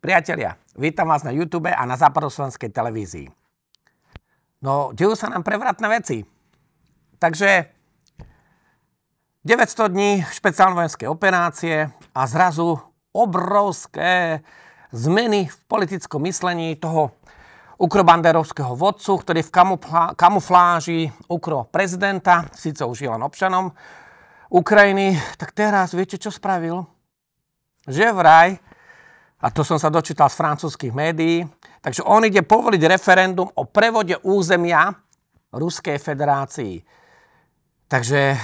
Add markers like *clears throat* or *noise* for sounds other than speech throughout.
Priatelia, vítam vás na YouTube a na západoslovenskej televízii. No, dejú sa nám prevratné veci. Takže 900 dní špeciálne vojenské operácie a zrazu obrovské zmeny v politickom myslení toho ukrobanderovského vodcu, ktorý v kamufláži ukro prezidenta, síce už je len občanom Ukrajiny, tak teraz viete, čo spravil? Že vraj a to som sa dočítal z francúzských médií, takže on ide povoliť referendum o prevode územia Ruskej federácii. Takže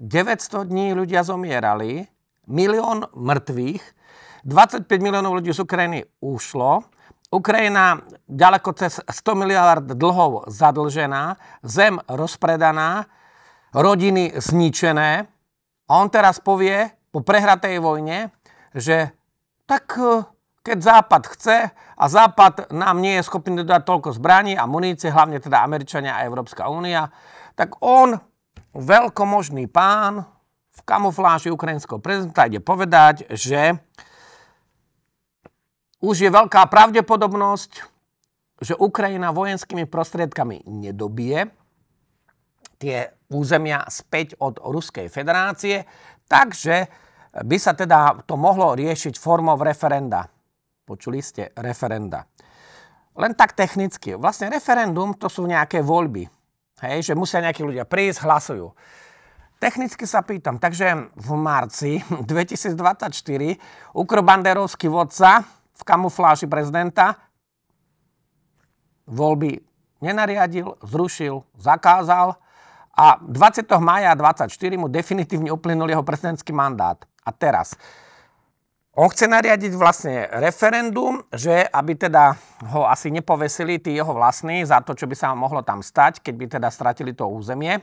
900 dní ľudia zomierali, milión mŕtvych, 25 miliónov ľudí z Ukrajiny ušlo, Ukrajina ďaleko cez 100 miliard dlhov zadlžená, zem rozpredaná, rodiny zničené. A on teraz povie po prehratej vojne, že tak eh, keď Západ chce a Západ nám nie je schopný dodať toľko zbraní a munície, hlavne teda Američania a Európska únia, tak on, veľkomožný pán, v kamufláži ukrajinského prezidenta ide povedať, že už je veľká pravdepodobnosť, že Ukrajina vojenskými prostriedkami nedobije tie územia späť od Ruskej federácie, takže by sa teda to mohlo riešiť formou referenda. Počuli ste referenda. Len tak technicky. Vlastne referendum to sú nejaké voľby. Hej, že musia nejakí ľudia prísť, hlasujú. Technicky sa pýtam, takže v marci 2024 *laughs* ukrobanderovský vodca v kamufláži prezidenta voľby nenariadil, zrušil, zakázal a 20. maja 2024 mu definitívne uplynul jeho prezidentský mandát. A teraz, on chce nariadiť vlastne referendum, že aby teda ho asi nepovesili tí jeho vlastní za to, čo by sa mohlo tam stať, keď by teda stratili to územie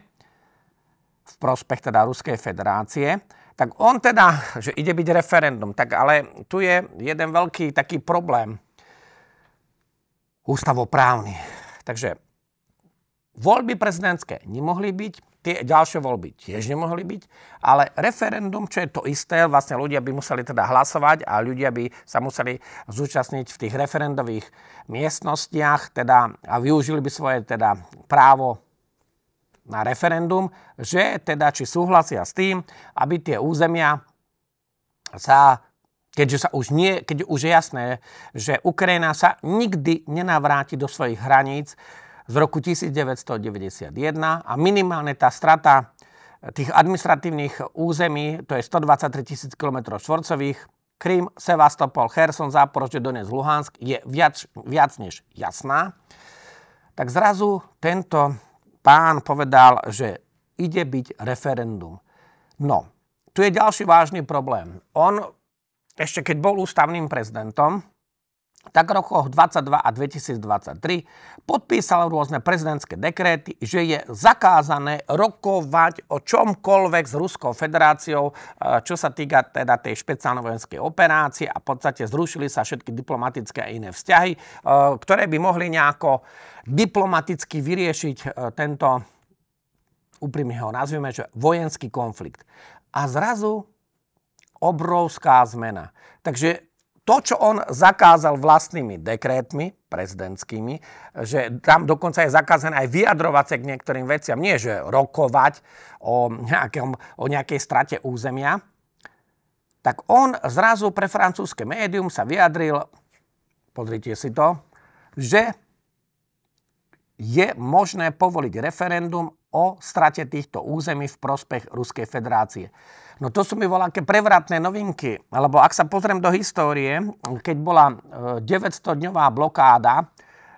v prospech teda Ruskej federácie. Tak on teda, že ide byť referendum, tak ale tu je jeden veľký taký problém ústavoprávny. Takže voľby prezidentské nemohli byť, tie ďalšie voľby tiež nemohli byť, ale referendum, čo je to isté, vlastne ľudia by museli teda hlasovať a ľudia by sa museli zúčastniť v tých referendových miestnostiach teda, a využili by svoje teda právo na referendum, že teda či súhlasia s tým, aby tie územia sa keďže, sa už nie, keď už je jasné, že Ukrajina sa nikdy nenavráti do svojich hraníc, z roku 1991 a minimálne tá strata eh, tých administratívnych území, to je 123 tisíc km štvorcových, Krym, Sevastopol, Herson, Záporožde, Donec, Luhansk je viac, viac než jasná. Tak zrazu tento pán povedal, že ide byť referendum. No, tu je ďalší vážny problém. On ešte keď bol ústavným prezidentom, tak v rokoch 22 a 2023 podpísal rôzne prezidentské dekréty, že je zakázané rokovať o čomkoľvek s Ruskou federáciou, e, čo sa týka teda tej špeciálnej vojenskej operácie a v podstate zrušili sa všetky diplomatické a iné vzťahy, e, ktoré by mohli nejako diplomaticky vyriešiť e, tento, úprimne ho nazvime, že vojenský konflikt. A zrazu obrovská zmena. Takže to, čo on zakázal vlastnými dekrétmi prezidentskými, že tam dokonca je zakázané aj vyjadrovať sa k niektorým veciam. Nie, že rokovať o, nejakom, o nejakej strate územia. Tak on zrazu pre francúzske médium sa vyjadril, pozrite si to, že je možné povoliť referendum o strate týchto území v prospech Ruskej federácie. No to sú mi voľaké prevratné novinky, lebo ak sa pozriem do histórie, keď bola 900-dňová e, blokáda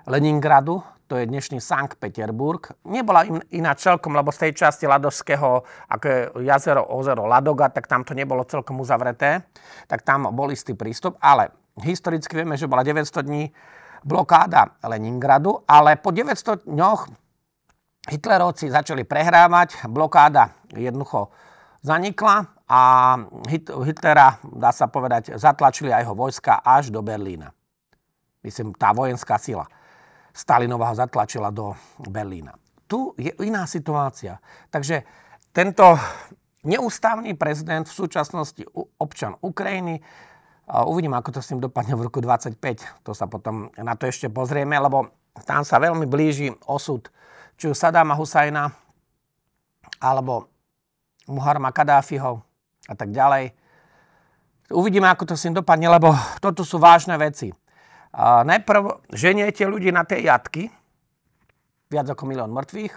Leningradu, to je dnešný Sankt Peterburg. Nebola in, iná celkom, lebo z tej časti Ladovského, ako je jazero, ozero Ladoga, tak tam to nebolo celkom uzavreté. Tak tam bol istý prístup, ale historicky vieme, že bola 900 dní blokáda Leningradu, ale po 900 dňoch Hitlerovci začali prehrávať, blokáda jednoducho zanikla a Hitlera, dá sa povedať, zatlačili aj jeho vojska až do Berlína. Myslím, tá vojenská sila Stalinova ho zatlačila do Berlína. Tu je iná situácia. Takže tento neústavný prezident v súčasnosti občan Ukrajiny, uvidím, ako to s ním dopadne v roku 25, to sa potom na to ešte pozrieme, lebo tam sa veľmi blíži osud či už Sadáma Husajna alebo Muharma Kadáfiho a tak ďalej. Uvidíme, ako to s ním dopadne, lebo toto sú vážne veci. A najprv ženiete ľudí na tie jatky, viac ako milión mŕtvych,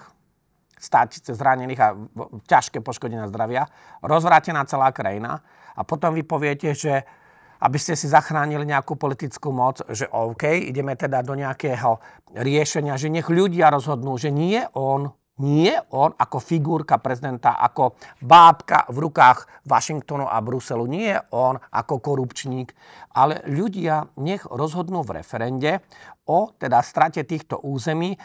stať zranených a ťažké poškodenia zdravia, rozvrátená celá krajina a potom vy poviete, že aby ste si zachránili nejakú politickú moc, že OK, ideme teda do nejakého riešenia, že nech ľudia rozhodnú, že nie on, nie on ako figurka prezidenta, ako bábka v rukách Washingtonu a Bruselu. Nie on ako korupčník, ale ľudia nech rozhodnú v referende o teda strate týchto území eh,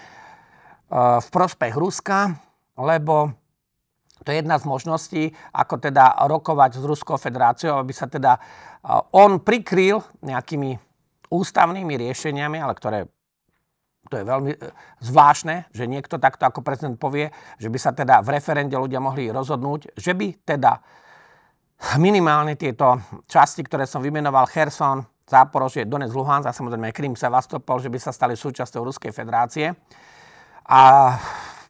v prospech Ruska, lebo to je jedna z možností, ako teda rokovať s Ruskou federáciou, aby sa teda eh, on prikryl nejakými ústavnými riešeniami, ale ktoré to je veľmi e, zvláštne, že niekto takto ako prezident povie, že by sa teda v referende ľudia mohli rozhodnúť, že by teda minimálne tieto časti, ktoré som vymenoval, Kherson, Záporožie, Donetsk, Luhansk a samozrejme Krym, Sevastopol, že by sa stali súčasťou Ruskej federácie. A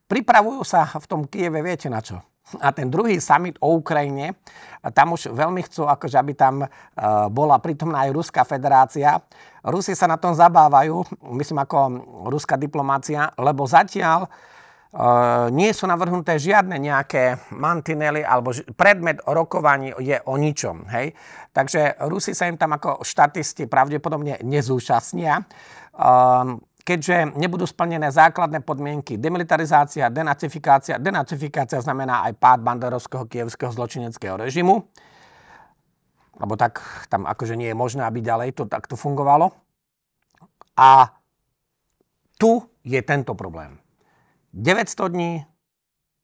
pripravujú sa v tom Kieve, viete na čo? A ten druhý summit o Ukrajine, tam už veľmi chcú, akože aby tam e, bola prítomná aj Ruská federácia. Rusi sa na tom zabávajú, myslím ako ruská diplomácia, lebo zatiaľ e, nie sú navrhnuté žiadne nejaké mantinely alebo predmet rokovaní je o ničom. Hej? Takže Rusi sa im tam ako štatisti pravdepodobne nezúčastnia. Ehm, keďže nebudú splnené základné podmienky demilitarizácia, denacifikácia. Denacifikácia znamená aj pád banderovského kievského zločineckého režimu, lebo tak tam akože nie je možné, aby ďalej to takto fungovalo. A tu je tento problém. 900 dní,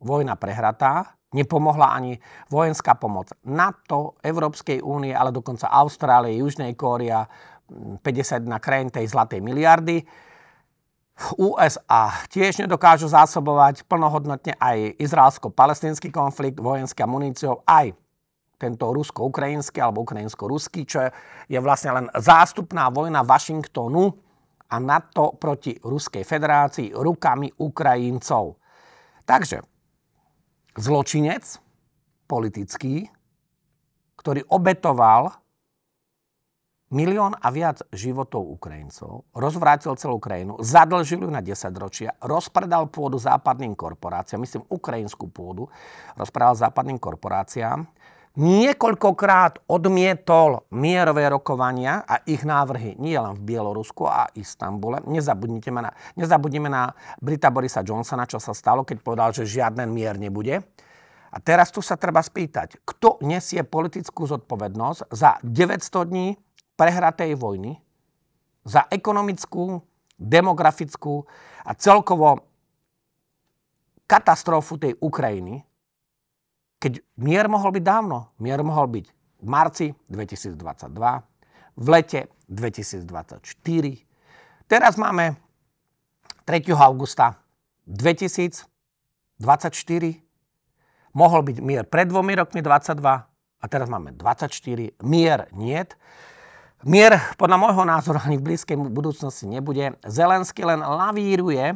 vojna prehratá, nepomohla ani vojenská pomoc NATO, Európskej únie, ale dokonca Austrálie, Južnej Kória, 51 krajín tej zlatej miliardy USA tiež nedokážu zásobovať plnohodnotne aj izraelsko-palestinský konflikt vojenský a muníciou, aj tento rusko-ukrajinský alebo ukrajinsko-ruský, čo je vlastne len zástupná vojna Washingtonu a NATO proti Ruskej federácii rukami Ukrajincov. Takže zločinec politický, ktorý obetoval milión a viac životov Ukrajincov, rozvrátil celú krajinu, zadlžil ju na 10 ročia, rozpredal pôdu západným korporáciám, myslím ukrajinskú pôdu, rozpredal západným korporáciám, niekoľkokrát odmietol mierové rokovania a ich návrhy nie len v Bielorusku a Istambule. Nezabudnite na, nezabudnime na Brita Borisa Johnsona, čo sa stalo, keď povedal, že žiadne mier nebude. A teraz tu sa treba spýtať, kto nesie politickú zodpovednosť za 900 dní, prehratej vojny za ekonomickú, demografickú a celkovo katastrofu tej Ukrajiny, keď mier mohol byť dávno. Mier mohol byť v marci 2022, v lete 2024. Teraz máme 3. augusta 2024. Mohol byť mier pred dvomi rokmi 22 a teraz máme 24. Mier niet. Mier podľa môjho názoru ani v blízkej budúcnosti nebude. Zelensky len lavíruje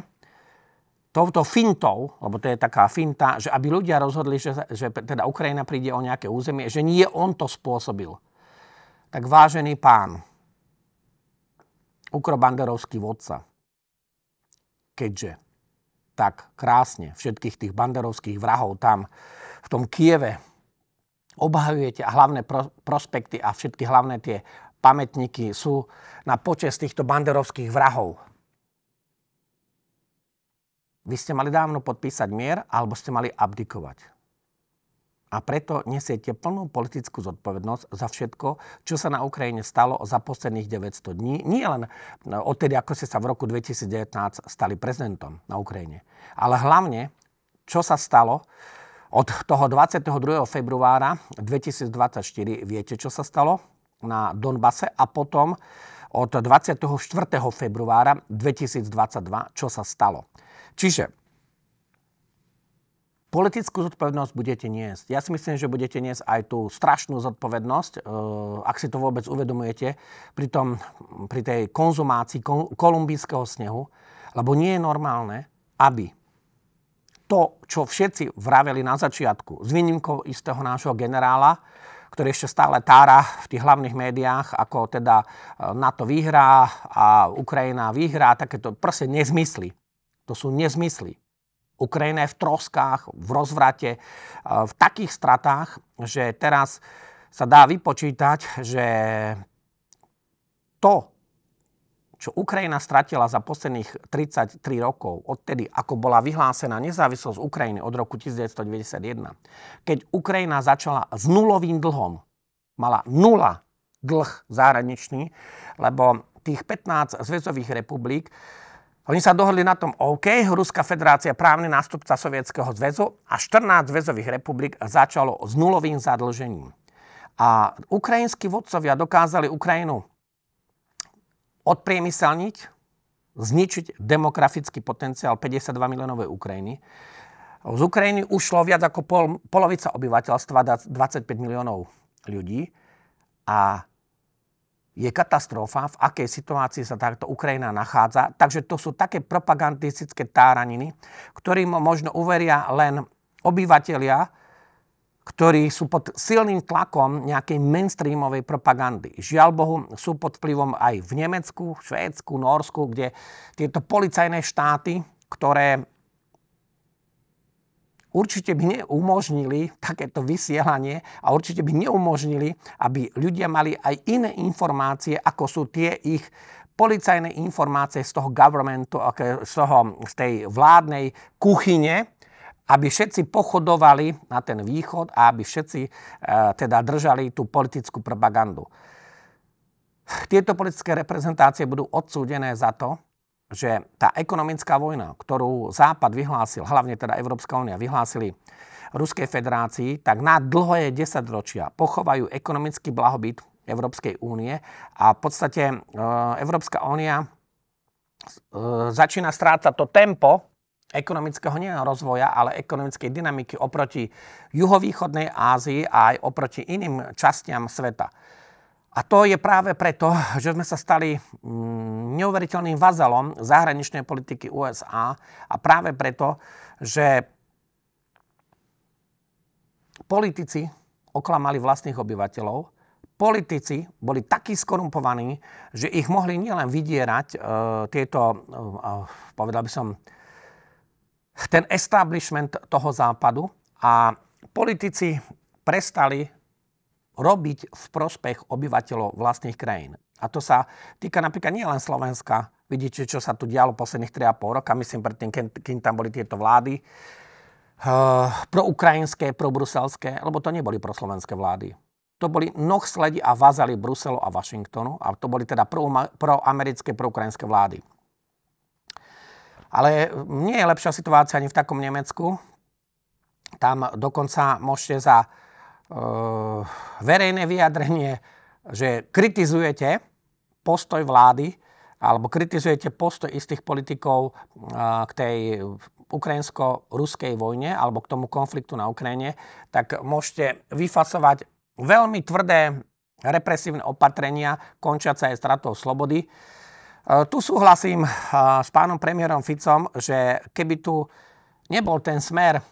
touto fintou, lebo to je taká finta, že aby ľudia rozhodli, že, že teda Ukrajina príde o nejaké územie, že nie on to spôsobil. Tak vážený pán, ukrobanderovský vodca, keďže tak krásne všetkých tých banderovských vrahov tam v tom Kieve obhajujete a hlavné prospekty a všetky hlavné tie pamätníky sú na počest týchto banderovských vrahov. Vy ste mali dávno podpísať mier, alebo ste mali abdikovať. A preto nesiete plnú politickú zodpovednosť za všetko, čo sa na Ukrajine stalo za posledných 900 dní. Nie len odtedy, ako ste sa v roku 2019 stali prezidentom na Ukrajine. Ale hlavne, čo sa stalo od toho 22. februára 2024. Viete, čo sa stalo? na Donbase a potom od 24. februára 2022, čo sa stalo. Čiže Politickú zodpovednosť budete niesť. Ja si myslím, že budete niesť aj tú strašnú zodpovednosť, e, ak si to vôbec uvedomujete, pri, tom, pri tej konzumácii kolumbijského snehu, lebo nie je normálne, aby to, čo všetci vraveli na začiatku, s výnimkou istého nášho generála, ktorý ešte stále tára v tých hlavných médiách, ako teda e, NATO vyhrá a Ukrajina vyhrá, takéto proste nezmysly. To sú nezmysly. Ukrajina je v troskách, v rozvrate, e, v takých stratách, že teraz sa dá vypočítať, že to, čo Ukrajina stratila za posledných 33 rokov, odtedy ako bola vyhlásená nezávislosť Ukrajiny od roku 1991, keď Ukrajina začala s nulovým dlhom, mala nula dlh zahraničný, lebo tých 15 zväzových republik, oni sa dohodli na tom, OK, Ruská federácia právny nástupca Sovietskeho zväzu a 14 zväzových republik začalo s nulovým zadlžením. A ukrajinskí vodcovia dokázali Ukrajinu odpriemyselniť, zničiť demografický potenciál 52 miliónovej Ukrajiny. Z Ukrajiny ušlo viac ako pol, polovica obyvateľstva, 25 miliónov ľudí. A je katastrofa, v akej situácii sa táto Ukrajina nachádza. Takže to sú také propagandistické táraniny, ktorým možno uveria len obyvateľia, ktorí sú pod silným tlakom nejakej mainstreamovej propagandy. Žiaľ Bohu, sú pod vplyvom aj v Nemecku, Švédsku, Norsku, kde tieto policajné štáty, ktoré určite by neumožnili takéto vysielanie a určite by neumožnili, aby ľudia mali aj iné informácie, ako sú tie ich policajné informácie z toho governmentu, z, toho, z tej vládnej kuchyne, aby všetci pochodovali na ten východ a aby všetci e, teda držali tú politickú propagandu. Tieto politické reprezentácie budú odsúdené za to, že tá ekonomická vojna, ktorú Západ vyhlásil, hlavne teda Európska únia, vyhlásili Ruskej federácii, tak na dlhé desaťročia pochovajú ekonomický blahobyt Európskej únie a v podstate e, Európska únia e, začína strácať to tempo, ekonomického nie rozvoja, ale ekonomickej dynamiky oproti juhovýchodnej Ázii a aj oproti iným častiam sveta. A to je práve preto, že sme sa stali mm, neuveriteľným vazalom zahraničnej politiky USA a práve preto, že politici oklamali vlastných obyvateľov, politici boli takí skorumpovaní, že ich mohli nielen vydierať e, tieto, e, e povedal by som, ten establishment toho západu a politici prestali robiť v prospech obyvateľov vlastných krajín. A to sa týka napríklad nielen Slovenska. Vidíte, čo sa tu dialo posledných 3,5 roka, myslím predtým, kým tam boli tieto vlády. Uh, proukrajinské, probruselské, lebo to neboli pro slovenské vlády. To boli noh sledi a vazali Bruselu a Washingtonu a to boli teda pro, pro proukrajinské vlády. Ale nie je lepšia situácia ani v takom Nemecku. Tam dokonca môžete za e, verejné vyjadrenie, že kritizujete postoj vlády alebo kritizujete postoj istých politikov e, k tej ukrajinsko-ruskej vojne alebo k tomu konfliktu na Ukrajine, tak môžete vyfasovať veľmi tvrdé represívne opatrenia, končiaca aj stratou slobody E, tu súhlasím e, s pánom premiérom Ficom, že keby tu nebol ten smer,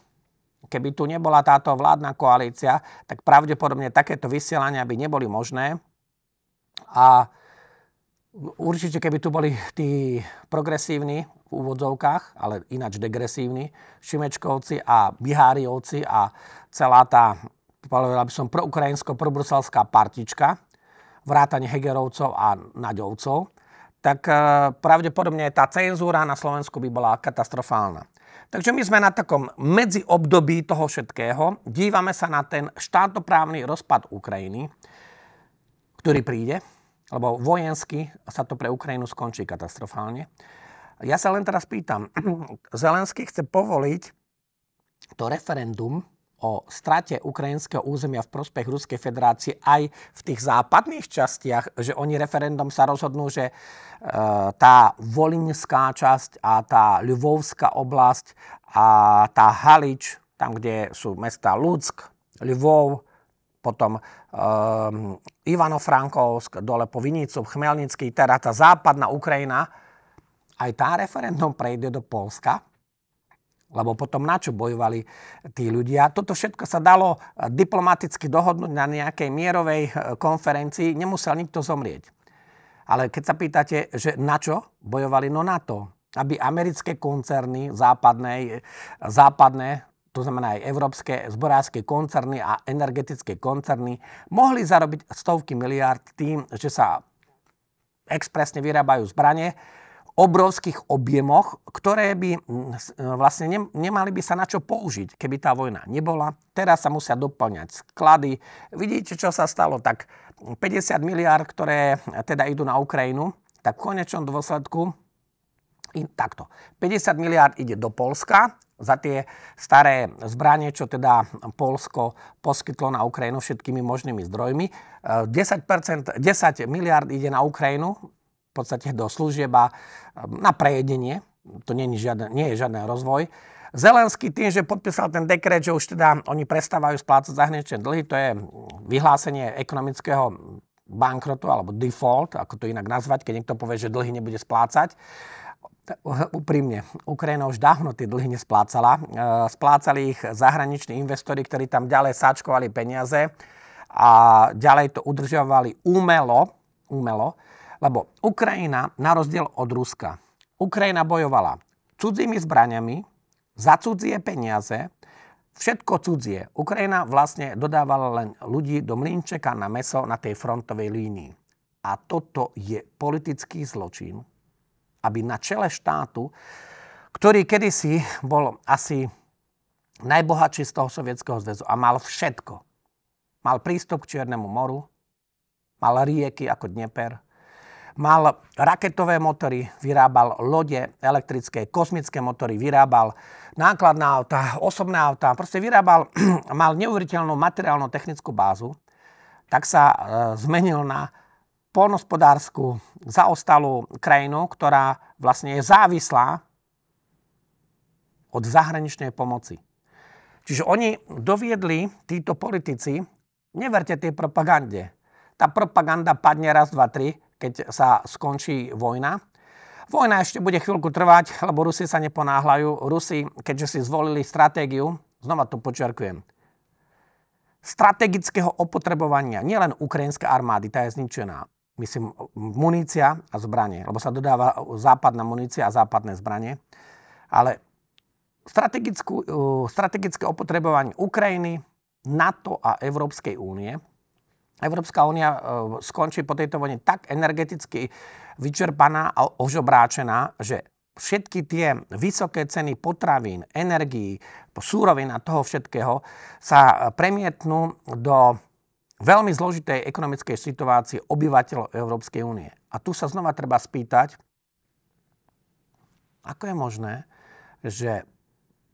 keby tu nebola táto vládna koalícia, tak pravdepodobne takéto vysielania by neboli možné. A určite, keby tu boli tí progresívni v úvodzovkách, ale ináč degresívni, Šimečkovci a Biháriovci a celá tá, povedal by som, proukrajinsko-probruselská partička, vrátanie Hegerovcov a Naďovcov, tak eh, pravdepodobne tá cenzúra na Slovensku by bola katastrofálna. Takže my sme na takom medziobdobí toho všetkého. Dívame sa na ten štátoprávny rozpad Ukrajiny, ktorý príde, lebo vojensky sa to pre Ukrajinu skončí katastrofálne. Ja sa len teraz pýtam, *clears throat* Zelenský chce povoliť to referendum, o strate ukrajinského územia v prospech Ruskej federácie aj v tých západných častiach, že oni referendum sa rozhodnú, že e, tá volinská časť a tá Ľuvovská oblasť a tá Halič, tam, kde sú mesta Lúck, Ľuvov, potom um, Ivano-Frankovsk, dole po Vinicu, Chmelnický, teda tá západná Ukrajina, aj tá referendum prejde do Polska lebo potom na čo bojovali tí ľudia? Toto všetko sa dalo eh, diplomaticky dohodnúť na nejakej mierovej eh, konferencii. Nemusel nikto zomrieť. Ale keď sa pýtate, že na čo bojovali? No na to, aby americké koncerny západné, eh, západné to znamená aj európske zborárske koncerny a energetické koncerny, mohli zarobiť stovky miliárd tým, že sa expresne vyrábajú zbranie, obrovských objemoch, ktoré by mm, e, vlastne nemali by sa na čo použiť, keby tá vojna nebola. Teraz sa musia doplňať sklady. Vidíte, čo sa stalo? Tak 50 miliard, ktoré e, teda idú na Ukrajinu, tak v konečnom dôsledku i takto. 50 miliard ide do Polska za tie staré zbranie, čo teda Polsko poskytlo na Ukrajinu všetkými možnými zdrojmi. 10, 10 miliard ide na Ukrajinu, podstate do služieb a ehm, na prejedenie. To nie je, žiaden, nie je žiadny rozvoj. Zelenský tým, že podpísal ten dekret, že už teda oni prestávajú splácať zahraničné dlhy, to je vyhlásenie ekonomického bankrotu alebo default, ako to inak nazvať, keď niekto povie, že dlhy nebude splácať. Úprimne, Ukrajina už dávno tie dlhy nesplácala. Ehm, splácali ich zahraniční investori, ktorí tam ďalej sáčkovali peniaze a ďalej to udržiavali umelo, umelo lebo Ukrajina, na rozdiel od Ruska, Ukrajina bojovala cudzími zbraniami, za cudzie peniaze, všetko cudzie. Ukrajina vlastne dodávala len ľudí do mlinčeka na meso na tej frontovej línii. A toto je politický zločin, aby na čele štátu, ktorý kedysi bol asi najbohatší z toho Sovietskeho zväzu a mal všetko. Mal prístup k Čiernemu moru, mal rieky ako Dnieper, Mal raketové motory, vyrábal lode elektrické, kosmické motory, vyrábal nákladná auta, osobné auta. Proste vyrábal, *clears throat* mal neuveriteľnú materiálno-technickú bázu. Tak sa e, zmenil na polnospodárskú zaostalú krajinu, ktorá vlastne je závislá od zahraničnej pomoci. Čiže oni doviedli, títo politici, neverte tej propagande. Tá propaganda padne raz, dva, tri, keď sa skončí vojna. Vojna ešte bude chvíľku trvať, lebo Rusi sa neponáhľajú. Rusi, keďže si zvolili stratégiu, znova to počiarkujem, strategického opotrebovania nielen ukrajinskej armády, tá je zničená, myslím, munícia a zbranie, lebo sa dodáva západná munícia a západné zbranie, ale uh, strategické opotrebovanie Ukrajiny, NATO a Európskej únie, Európska únia e, skončí po tejto vojne tak energeticky vyčerpaná a ožobráčená, že všetky tie vysoké ceny potravín, energií, súrovina a toho všetkého sa e, premietnú do veľmi zložitej ekonomickej situácie obyvateľov Európskej únie. A tu sa znova treba spýtať, ako je možné, že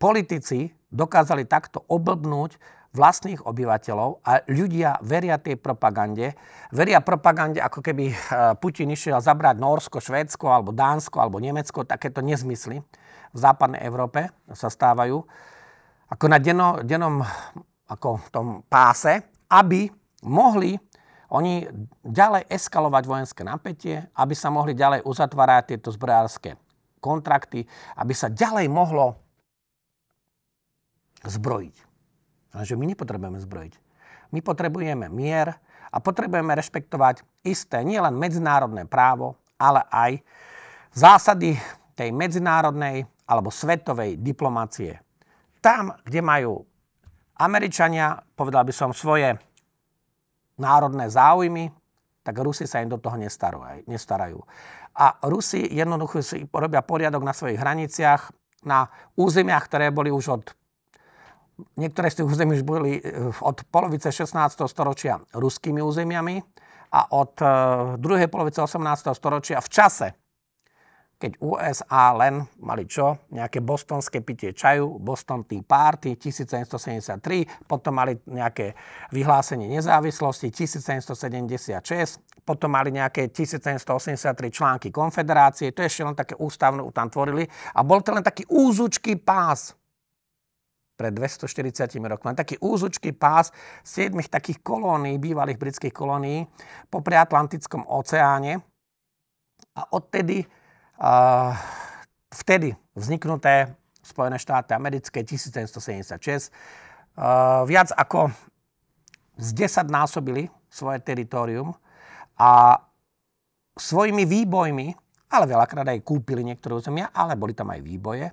politici dokázali takto oblbnúť vlastných obyvateľov a ľudia veria tej propagande. Veria propagande, ako keby eh, Putin išiel zabrať Norsko, Švédsko, alebo Dánsko, alebo Nemecko, takéto nezmysly v západnej Európe sa stávajú. Ako na denno, dennom ako tom páse, aby mohli oni ďalej eskalovať vojenské napätie, aby sa mohli ďalej uzatvárať tieto zbrojárske kontrakty, aby sa ďalej mohlo zbrojiť. Lenže my nepotrebujeme zbrojiť. My potrebujeme mier a potrebujeme rešpektovať isté nielen medzinárodné právo, ale aj zásady tej medzinárodnej alebo svetovej diplomácie. Tam, kde majú Američania, povedal by som, svoje národné záujmy, tak Rusi sa im do toho nestarajú. A Rusi jednoducho si robia poriadok na svojich hraniciach, na územiach, ktoré boli už od Niektoré z tých území už boli eh, od polovice 16. storočia ruskými územiami a od eh, druhej polovice 18. storočia v čase, keď USA len mali čo? Nejaké bostonské pitie čaju, Boston Tea Party 1773, potom mali nejaké vyhlásenie nezávislosti 1776, potom mali nejaké 1783 články konfederácie, to ešte len také ústavné, tam tvorili a bol to len taký úzučký pás pred 240 rokmi. Taký úzučký pás siedmých takých kolónií, bývalých britských kolónií, po Atlantickom oceáne. A odtedy, uh, vtedy vzniknuté Spojené štáty americké 1776, uh, viac ako z 10 násobili svoje teritorium a svojimi výbojmi, ale veľakrát aj kúpili niektoré územia, ale boli tam aj výboje, uh,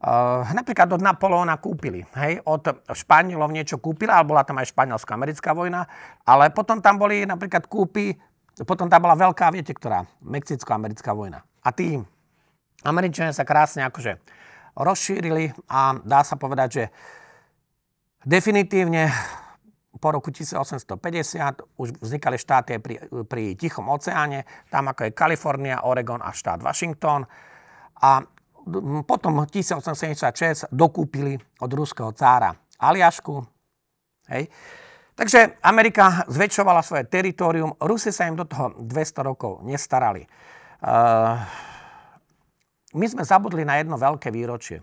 Eh, napríklad od Napoleona kúpili. Hej? Od Španielov niečo kúpili, ale bola tam aj španielsko-americká vojna. Ale potom tam boli napríklad kúpy, potom tam bola veľká, viete ktorá, mexicko-americká vojna. A tí Američania sa krásne akože rozšírili a dá sa povedať, že definitívne po roku 1850 už vznikali štáty pri, pri Tichom oceáne, tam ako je Kalifornia, Oregon a štát Washington. A potom 1876 dokúpili od ruského cára Aliašku. Hej. Takže Amerika zväčšovala svoje teritorium, Rusi sa im do toho 200 rokov nestarali. Uh, my sme zabudli na jedno veľké výročie.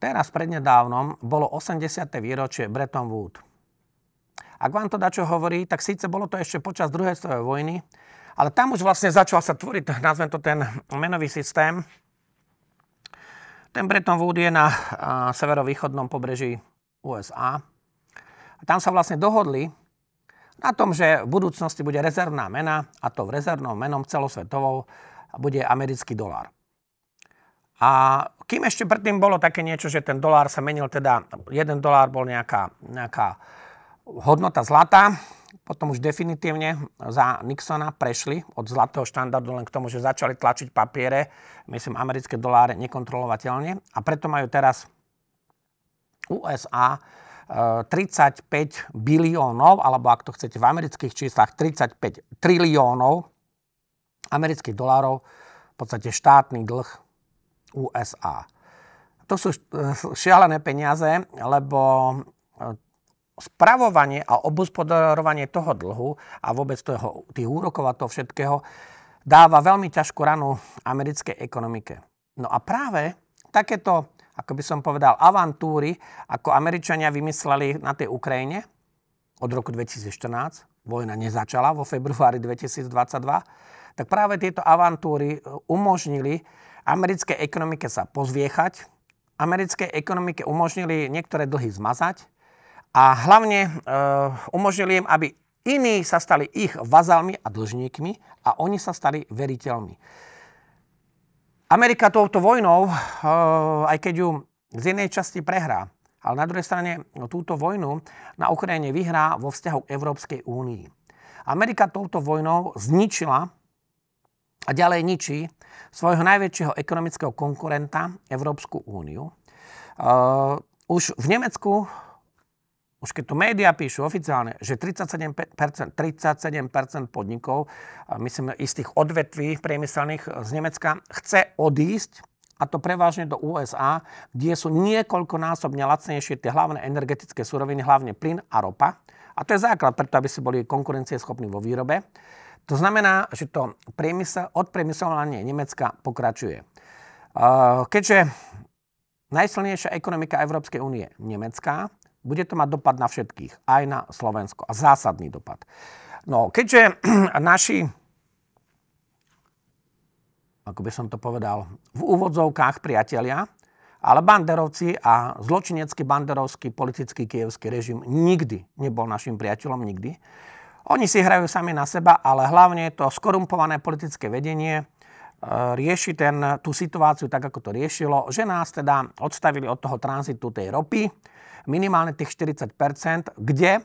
Teraz prednedávnom bolo 80. výročie Bretton Woods. Ak vám to dačo hovorí, tak síce bolo to ešte počas druhej svetovej vojny, ale tam už vlastne začal sa tvoriť, nazvem to ten menový systém. Ten Bretton Woods je na severovýchodnom pobreží USA. A tam sa vlastne dohodli na tom, že v budúcnosti bude rezervná mena a to v rezervnom menom celosvetovou bude americký dolár. A kým ešte predtým bolo také niečo, že ten dolár sa menil, teda jeden dolár bol nejaká, nejaká hodnota zlata, potom už definitívne za Nixona prešli od zlatého štandardu len k tomu, že začali tlačiť papiere, myslím, americké doláre nekontrolovateľne a preto majú teraz USA eh, 35 biliónov, alebo ak to chcete v amerických číslach, 35 triliónov amerických dolárov, v podstate štátny dlh USA. To sú eh, šialené peniaze, lebo eh, spravovanie a obospodarovanie toho dlhu a vôbec toho, tých úrokov a toho všetkého dáva veľmi ťažkú ranu americkej ekonomike. No a práve takéto, ako by som povedal, avantúry, ako Američania vymysleli na tej Ukrajine od roku 2014, vojna nezačala vo februári 2022, tak práve tieto avantúry e, umožnili americkej ekonomike sa pozviechať, americkej ekonomike umožnili niektoré dlhy zmazať, a hlavne e, umožnili im, aby iní sa stali ich vazalmi a dlžníkmi a oni sa stali veriteľmi. Amerika touto vojnou, e, aj keď ju z jednej časti prehrá, ale na druhej strane no, túto vojnu na Ukrajine vyhrá vo vzťahu k Európskej únii. Amerika touto vojnou zničila a ďalej ničí svojho najväčšieho ekonomického konkurenta Európsku úniu. E, už v Nemecku už keď tu médiá píšu oficiálne, že 37%, 37% podnikov, myslím istých odvetví priemyselných z Nemecka, chce odísť a to prevážne do USA, kde sú niekoľkonásobne lacnejšie tie hlavné energetické suroviny, hlavne plyn a ropa. A to je základ preto, aby si boli konkurencieschopní vo výrobe. To znamená, že to priemysel, odpriemyselovanie Nemecka pokračuje. Keďže najsilnejšia ekonomika Európskej únie je Nemecká, bude to mať dopad na všetkých, aj na Slovensko. A zásadný dopad. No, keďže *clears throat* naši, ako by som to povedal, v úvodzovkách priatelia, ale banderovci a zločinecký banderovský politický kievský režim nikdy nebol našim priateľom, nikdy. Oni si hrajú sami na seba, ale hlavne to skorumpované politické vedenie e, rieši ten, tú situáciu tak, ako to riešilo, že nás teda odstavili od toho tranzitu tej ropy, minimálne tých 40 kde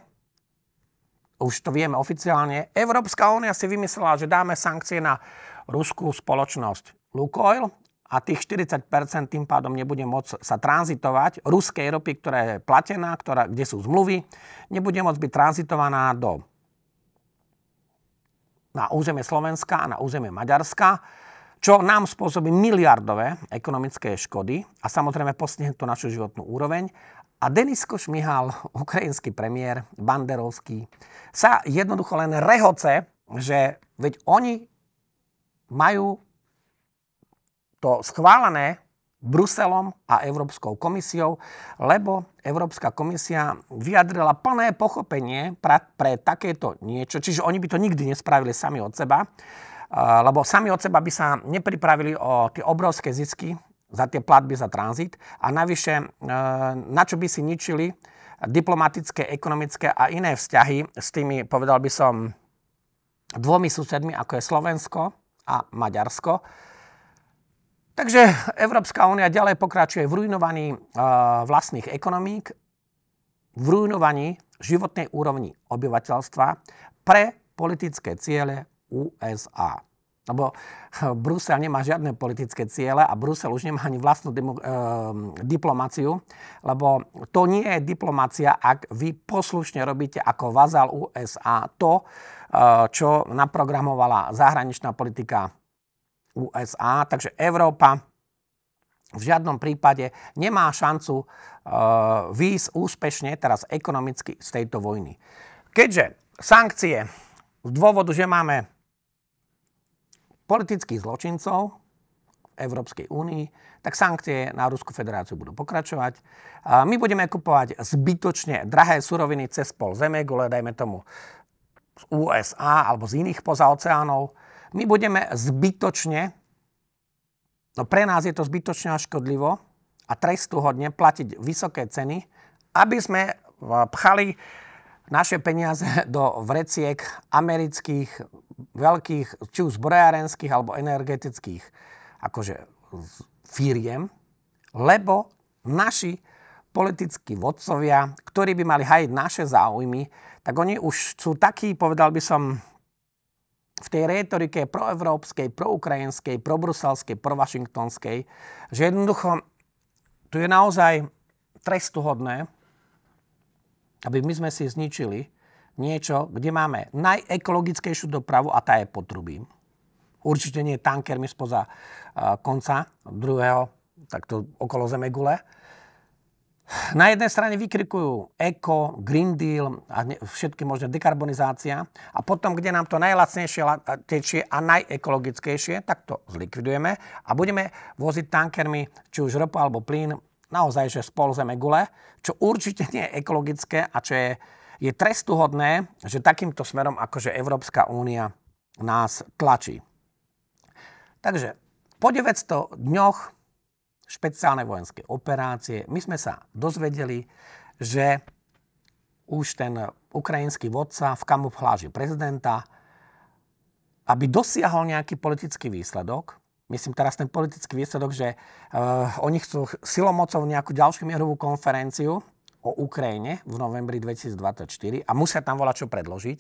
už to vieme oficiálne, Európska únia si vymyslela, že dáme sankcie na ruskú spoločnosť Lukoil a tých 40% tým pádom nebude môcť sa tranzitovať ruskej ropy, ktorá je platená, ktorá, kde sú zmluvy, nebude môcť byť tranzitovaná do na územie Slovenska a na územie Maďarska, čo nám spôsobí miliardové ekonomické škody a samozrejme postihne tú našu životnú úroveň. A Denisko Šmihal, *laughs* ukrajinský premiér, Banderovský, sa jednoducho len rehoce, že veď oni majú to schválené Bruselom a Európskou komisiou, lebo Európska komisia vyjadrila plné pochopenie pre, pre takéto niečo, čiže oni by to nikdy nespravili sami od seba, lebo sami od seba by sa nepripravili o tie obrovské zisky, za tie platby za tranzit a navyše, e, na čo by si ničili diplomatické, ekonomické a iné vzťahy s tými, povedal by som, dvomi susedmi, ako je Slovensko a Maďarsko. Takže Európska únia ďalej pokračuje v ruinovaní e, vlastných ekonomík, v ruinovaní životnej úrovni obyvateľstva pre politické ciele USA. Lebo eh, Brusel nemá žiadne politické ciele a Brusel už nemá ani vlastnú demo, e, diplomáciu, lebo to nie je diplomácia, ak vy poslušne robíte ako vazal USA to, e, čo naprogramovala zahraničná politika USA. Takže Európa v žiadnom prípade nemá šancu e, výjsť úspešne teraz ekonomicky z tejto vojny. Keďže sankcie z dôvodu, že máme politických zločincov v Európskej únii, tak sankcie na Rusku federáciu budú pokračovať. A my budeme kupovať zbytočne drahé suroviny cez pol zeme, gole dajme tomu z USA alebo z iných poza oceánov. My budeme zbytočne, no pre nás je to zbytočne a škodlivo a trestuhodne platiť vysoké ceny, aby sme pchali naše peniaze *laughs* do vreciek amerických, veľkých, či už zbrojárenských alebo energetických akože firiem, lebo naši politickí vodcovia, ktorí by mali hajiť naše záujmy, tak oni už sú takí, povedal by som, v tej rétorike proevropskej, proukrajinskej, probruselskej, provašingtonskej, že jednoducho tu je naozaj trestuhodné, aby my sme si zničili niečo, kde máme najekologickejšiu dopravu a tá je potrubím. Určite nie tankermi spoza konca druhého, takto okolo Zemegule. Na jednej strane vykrikujú eko, Green Deal a všetky možné dekarbonizácia a potom, kde nám to najlacnejšie tečie a najekologickejšie, tak to zlikvidujeme a budeme voziť tankermi či už ropu alebo plyn naozaj, že z zeme gule, čo určite nie je ekologické a čo je, je trestuhodné, že takýmto smerom akože Európska únia nás tlačí. Takže po 900 dňoch špeciálne vojenské operácie my sme sa dozvedeli, že už ten ukrajinský vodca v kamufláži prezidenta, aby dosiahol nejaký politický výsledok, myslím teraz ten politický výsledok, že uh, oni chcú silomocou nejakú ďalšiu mierovú konferenciu o Ukrajine v novembri 2024 a musia tam volať čo predložiť,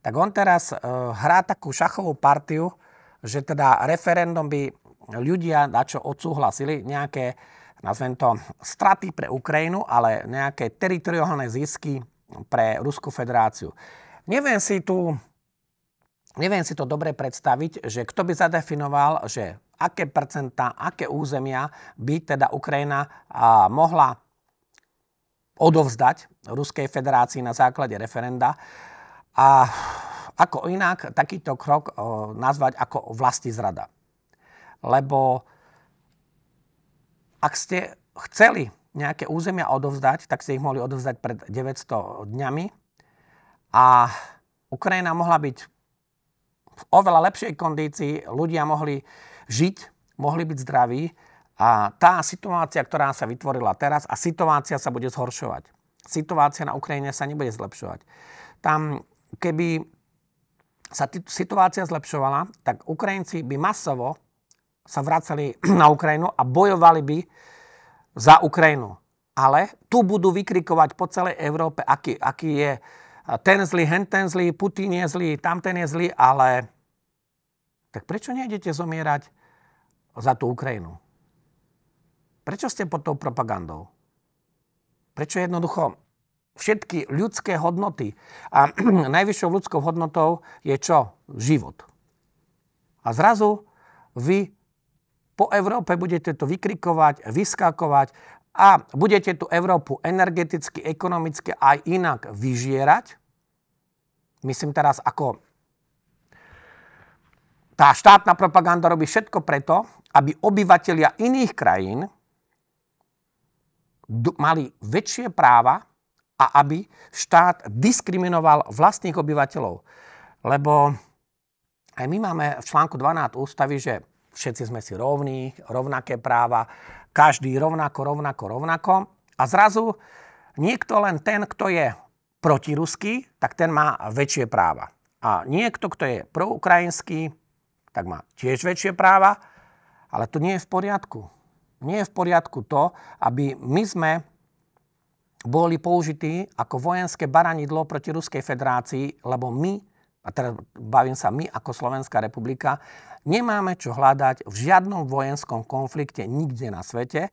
tak on teraz uh, hrá takú šachovú partiu, že teda referendum by ľudia na čo odsúhlasili nejaké, nazvem to, straty pre Ukrajinu, ale nejaké teritoriálne zisky pre Ruskú federáciu. Neviem si tu Neviem si to dobre predstaviť, že kto by zadefinoval, že aké percentá, aké územia by teda Ukrajina mohla odovzdať Ruskej federácii na základe referenda. A ako inak takýto krok nazvať ako vlasti zrada. Lebo ak ste chceli nejaké územia odovzdať, tak ste ich mohli odovzdať pred 900 dňami a Ukrajina mohla byť v oveľa lepšej kondícii, ľudia mohli uh, žiť, mohli byť zdraví a tá situácia, ktorá sa vytvorila teraz a situácia sa bude zhoršovať. Situácia na Ukrajine sa nebude zlepšovať. Tam, keby sa situácia zlepšovala, tak Ukrajinci by masovo sa vracali *clears throat* na Ukrajinu a bojovali by za Ukrajinu. Ale tu budú vykrikovať po celej Európe, aký, aký je ten zlý, hen ten zlý, Putin je zlý, tamten je zlý, ale tak prečo nejdete zomierať za tú Ukrajinu? Prečo ste pod tou propagandou? Prečo jednoducho všetky ľudské hodnoty a *clears throat* najvyššou ľudskou hodnotou je čo? Život. A zrazu vy po Európe budete to vykrikovať, vyskakovať a budete tú Európu energeticky, ekonomicky aj inak vyžierať. Myslím teraz ako tá štátna propaganda robí všetko preto, aby obyvatelia iných krajín mali väčšie práva a aby štát diskriminoval vlastných obyvateľov. Lebo aj my máme v článku 12 ústavy, že všetci sme si rovní, rovnaké práva, každý rovnako, rovnako, rovnako. A zrazu niekto len ten, kto je protiruský, tak ten má väčšie práva. A niekto, kto je proukrajinský, tak má tiež väčšie práva, ale to nie je v poriadku. Nie je v poriadku to, aby my sme boli použití ako vojenské baranidlo proti Ruskej federácii, lebo my, a teraz bavím sa my ako Slovenská republika, nemáme čo hľadať v žiadnom vojenskom konflikte nikde na svete,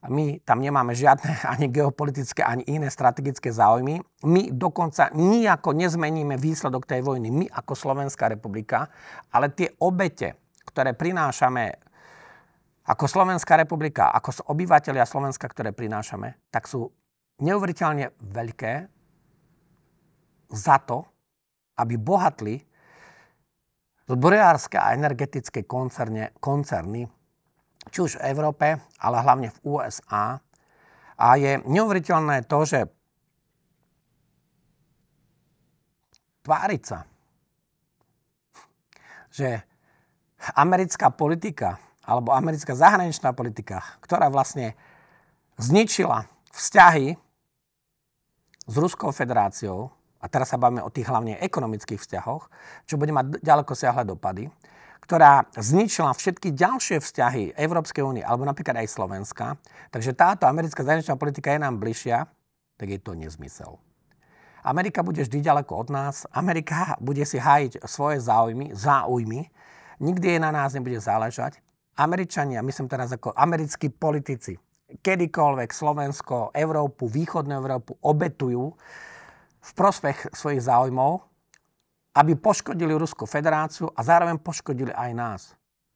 a my tam nemáme žiadne *laughs* ani geopolitické, ani iné strategické záujmy. My dokonca nijako nezmeníme výsledok tej vojny, my ako Slovenská republika, ale tie obete, ktoré prinášame ako Slovenská republika, ako obyvateľia Slovenska, ktoré prinášame, tak sú neuveriteľne veľké za to, aby bohatli zbrojárske a energetické koncerne, koncerny či už v Európe, ale hlavne v USA. A je neuveriteľné to, že tváriť sa, že americká politika alebo americká zahraničná politika, ktorá vlastne zničila vzťahy s Ruskou federáciou, a teraz sa bavíme o tých hlavne ekonomických vzťahoch, čo bude mať ďaleko siahle dopady, ktorá zničila všetky ďalšie vzťahy Európskej únie, alebo napríklad aj Slovenska, takže táto americká zahraničná politika je nám bližšia, tak je to nezmysel. Amerika bude vždy ďaleko od nás, Amerika bude si hájiť svoje záujmy, záujmy, nikdy jej na nás nebude záležať. Američania, myslím teraz ako americkí politici, kedykoľvek Slovensko, Európu, východnú Európu obetujú v prospech svojich záujmov, aby poškodili Ruskú federáciu a zároveň poškodili aj nás.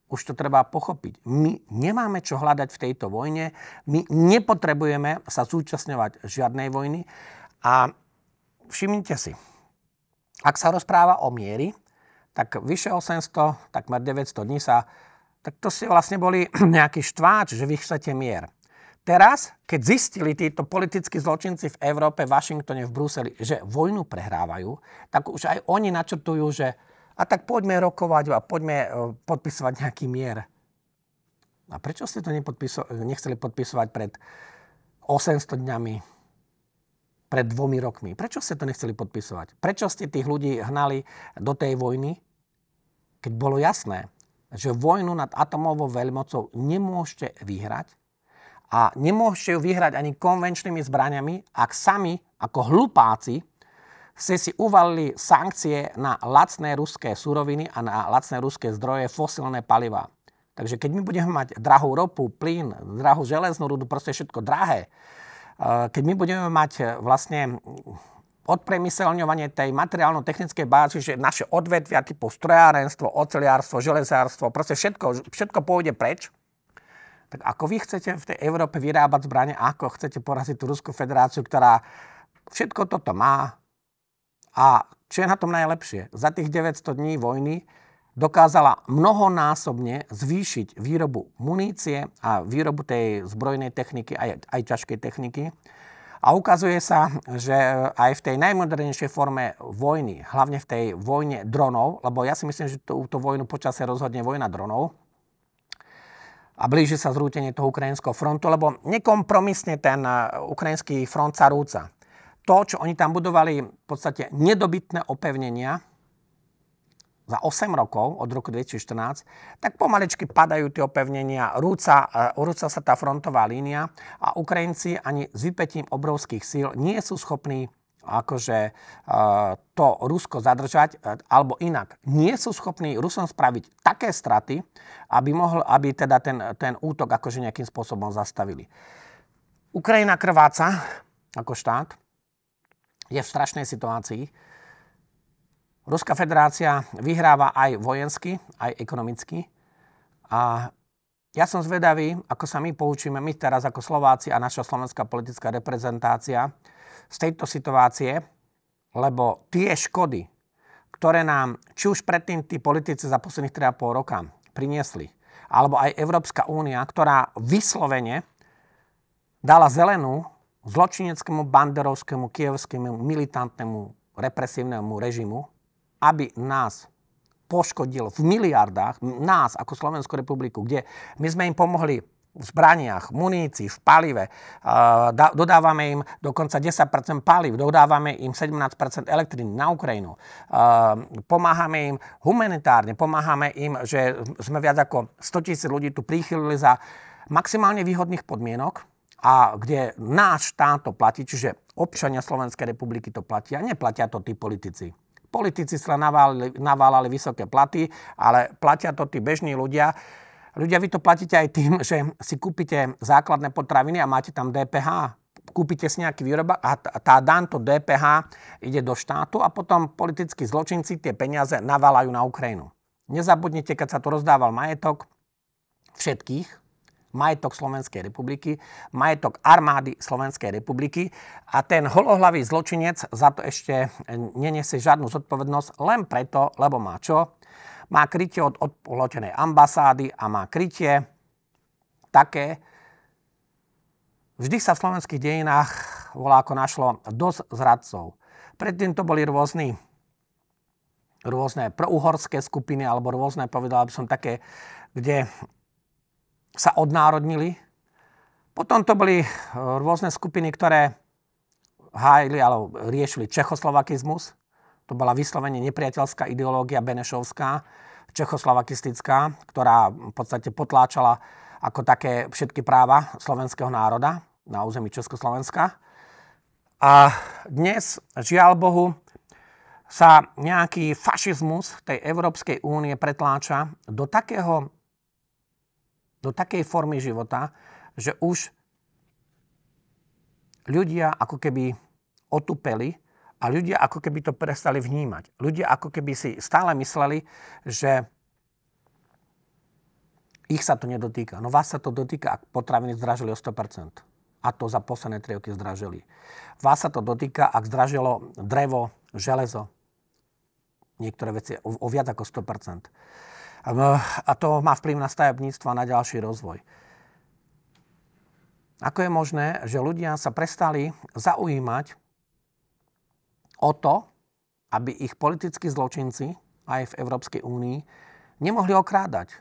Už to treba pochopiť. My nemáme čo hľadať v tejto vojne, my nepotrebujeme sa zúčastňovať žiadnej vojny a všimnite si, ak sa rozpráva o miery, tak vyše 800, takmer 900 dní sa, tak to ste vlastne boli *clears throat* nejaký štváč, že vy chcete mier. Teraz, keď zistili títo politickí zločinci v Európe, Washingtone, v Bruseli, že vojnu prehrávajú, tak už aj oni načrtujú, že a tak poďme rokovať a poďme e, podpisovať nejaký mier. A prečo ste to nechceli podpisovať pred 800 dňami, pred dvomi rokmi? Prečo ste to nechceli podpisovať? Prečo ste tých ľudí hnali do tej vojny, keď bolo jasné, že vojnu nad atomovou veľmocou nemôžete vyhrať, a nemôžete ju vyhrať ani konvenčnými zbraniami, ak sami ako hlupáci ste si uvalili sankcie na lacné ruské suroviny a na lacné ruské zdroje fosilné paliva. Takže keď my budeme mať drahú ropu, plyn, drahú železnú rudu, proste všetko drahé, eh, keď my budeme mať eh, vlastne odpremyselňovanie tej materiálno-technickej bázy, že naše odvetvia typu strojárenstvo, oceliárstvo, železárstvo, proste všetko, všetko pôjde preč, tak ako vy chcete v tej Európe vyrábať zbranie, ako chcete poraziť tú Ruskú federáciu, ktorá všetko toto má a čo je na tom najlepšie? Za tých 900 dní vojny dokázala mnohonásobne zvýšiť výrobu munície a výrobu tej zbrojnej techniky, aj, aj ťažkej techniky. A ukazuje sa, že e, aj v tej najmodernejšej forme vojny, hlavne v tej vojne dronov, lebo ja si myslím, že túto vojnu počasie rozhodne vojna dronov, a blíži sa zrútenie toho ukrajinského frontu, lebo nekompromisne ten e, ukrajinský front sa rúca. To, čo oni tam budovali v podstate nedobytné opevnenia, za 8 rokov, od roku 2014, tak pomalečky padajú tie opevnenia, rúca, e, rúca sa tá frontová línia a Ukrajinci ani s vypetím obrovských síl nie sú schopní akože e, to Rusko zadržať, e, alebo inak, nie sú schopní Rusom spraviť také straty, aby, mohol, aby teda ten, ten útok akože nejakým spôsobom zastavili. Ukrajina krváca ako štát, je v strašnej situácii. Ruská federácia vyhráva aj vojensky, aj ekonomicky. A ja som zvedavý, ako sa my poučíme, my teraz ako Slováci a naša slovenská politická reprezentácia, z tejto situácie, lebo tie škody, ktoré nám či už predtým tí politici za posledných 3,5 roka priniesli, alebo aj Európska únia, ktorá vyslovene dala zelenú zločineckému, banderovskému, kievskému, militantnému, represívnemu režimu, aby nás poškodil v miliardách, nás ako Slovenskú republiku, kde my sme im pomohli v zbraniach, munícii, v palive. Dodávame im dokonca 10 paliv, dodávame im 17 elektriny na Ukrajinu. Pomáhame im humanitárne, pomáhame im, že sme viac ako 100 tisíc ľudí tu prichylili za maximálne výhodných podmienok a kde náš štát to platí, čiže občania Slovenskej republiky to platia, neplatia to tí politici. Politici sa naválali, naválali vysoké platy, ale platia to tí bežní ľudia, Ľudia, vy to platíte aj tým, že si kúpite základné potraviny a máte tam DPH. Kúpite si nejaký výrobok a tá dan, to DPH ide do štátu a potom politickí zločinci tie peniaze navalajú na Ukrajinu. Nezabudnite, keď sa tu rozdával majetok všetkých, majetok Slovenskej republiky, majetok armády Slovenskej republiky a ten holohlavý zločinec za to ešte neniesie žiadnu zodpovednosť len preto, lebo má čo? Má krytie od odlotenej ambasády a má krytie také, vždy sa v slovenských dejinách volá ako našlo dosť zradcov. Predtým to boli rôzni rôzne prouhorské skupiny, alebo rôzne, povedal by som, také, kde sa odnárodnili. Potom to boli e, rôzne skupiny, ktoré hájili alebo riešili čechoslovakizmus. To bola vyslovene nepriateľská ideológia Benešovská, čechoslovakistická, ktorá v podstate potláčala ako také všetky práva slovenského národa na území Československa. A dnes, žiaľ Bohu, sa nejaký fašizmus tej Európskej únie pretláča do, takého, do takej formy života, že už ľudia ako keby otupeli a ľudia ako keby to prestali vnímať. Ľudia ako keby si stále mysleli, že ich sa to nedotýka. No vás sa to dotýka, ak potraviny zdražili o 100% a to za posledné tri roky zdražili. Vás sa to dotýka, ak zdražilo drevo, železo, niektoré veci o, o viac ako 100%. Ehm, a to má vplyv na stavebníctvo a na ďalší rozvoj. Ako je možné, že ľudia sa prestali zaujímať o to, aby ich politickí zločinci aj v Európskej únii nemohli okrádať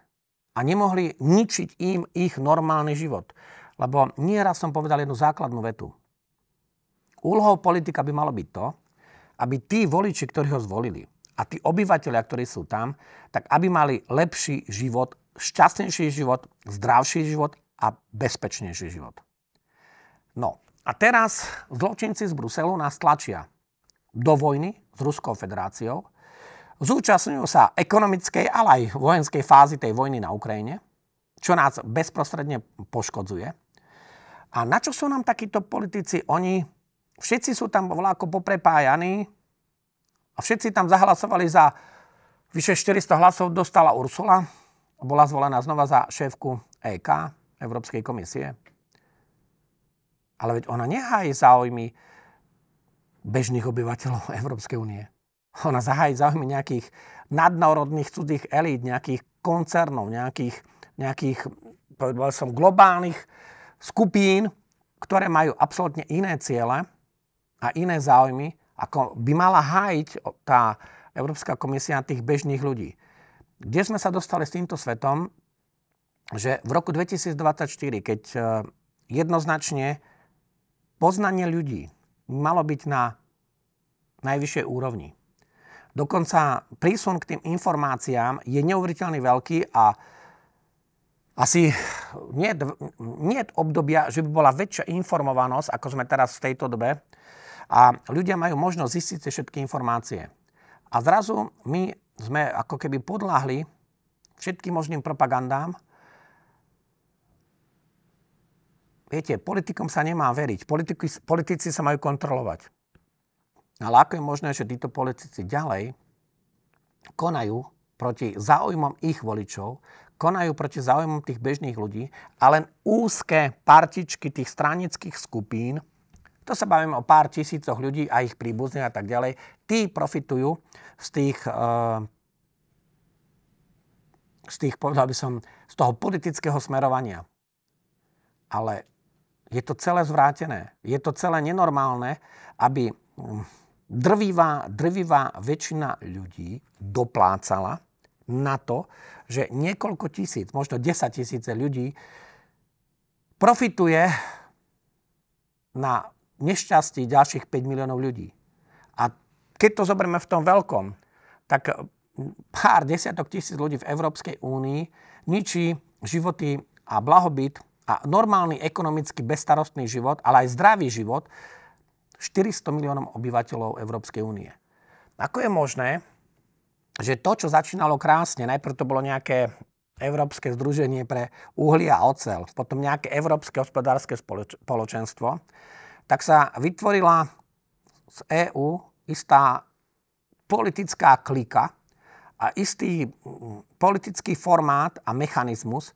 a nemohli ničiť im ich normálny život. Lebo nieraz som povedal jednu základnú vetu. Úlohou politika by malo byť to, aby tí voliči, ktorí ho zvolili, a tí obyvateľia, ktorí sú tam, tak aby mali lepší život, šťastnejší život, zdravší život a bezpečnejší život. No a teraz zločinci z Bruselu nás tlačia do vojny s Ruskou federáciou. Zúčastňujú sa ekonomickej, ale aj vojenskej fázy tej vojny na Ukrajine, čo nás bezprostredne poškodzuje. A na čo sú nám takíto politici? Oni všetci sú tam voláko poprepájaní a všetci tam zahlasovali za vyše 400 hlasov dostala Ursula a bola zvolená znova za šéfku EK, Európskej komisie. Ale veď ona nehájí záujmy bežných obyvateľov *laughs* Európskej únie. Ona zahájí záujmy nejakých nadnárodných cudzích elít, nejakých koncernov, nejakých, nejakých povedal som, globálnych skupín, ktoré majú absolútne iné ciele a iné záujmy, ako by mala hájiť tá Európska komisia tých bežných ľudí. Kde sme sa dostali s týmto svetom, že v roku 2024, keď eh, jednoznačne poznanie ľudí, malo byť na najvyššej úrovni. Dokonca prísun k tým informáciám je neuveriteľne veľký a asi nie, nie obdobia, že by bola väčšia informovanosť, ako sme teraz v tejto dobe. A ľudia majú možnosť zistiť si všetky informácie. A zrazu my sme ako keby podľahli všetkým možným propagandám, Viete, politikom sa nemá veriť. Politici, politici sa majú kontrolovať. Ale ako je možné, že títo politici ďalej konajú proti záujmom ich voličov, konajú proti záujmom tých bežných ľudí a len úzke partičky tých stranických skupín, to sa bavím o pár tisícoch ľudí a ich príbuzných a tak ďalej, tí profitujú z tých, eh, z tých, povedal by som, z toho politického smerovania. Ale je to celé zvrátené. Je to celé nenormálne, aby mm, drvivá, drvivá väčšina ľudí doplácala na to, že niekoľko tisíc, možno 10 tisíce ľudí profituje na nešťastí ďalších 5 miliónov ľudí. A keď to zoberieme v tom veľkom, tak mm, pár desiatok tisíc ľudí v Európskej únii ničí životy a blahobyt a normálny ekonomicky bezstarostný život, ale aj zdravý život 400 miliónom obyvateľov Európskej únie. Ako je možné, že to, čo začínalo krásne, najprv to bolo nejaké Európske združenie pre uhlie a ocel, potom nejaké Európske hospodárske spoločenstvo, tak sa vytvorila z EÚ istá politická klika a istý politický formát a mechanizmus,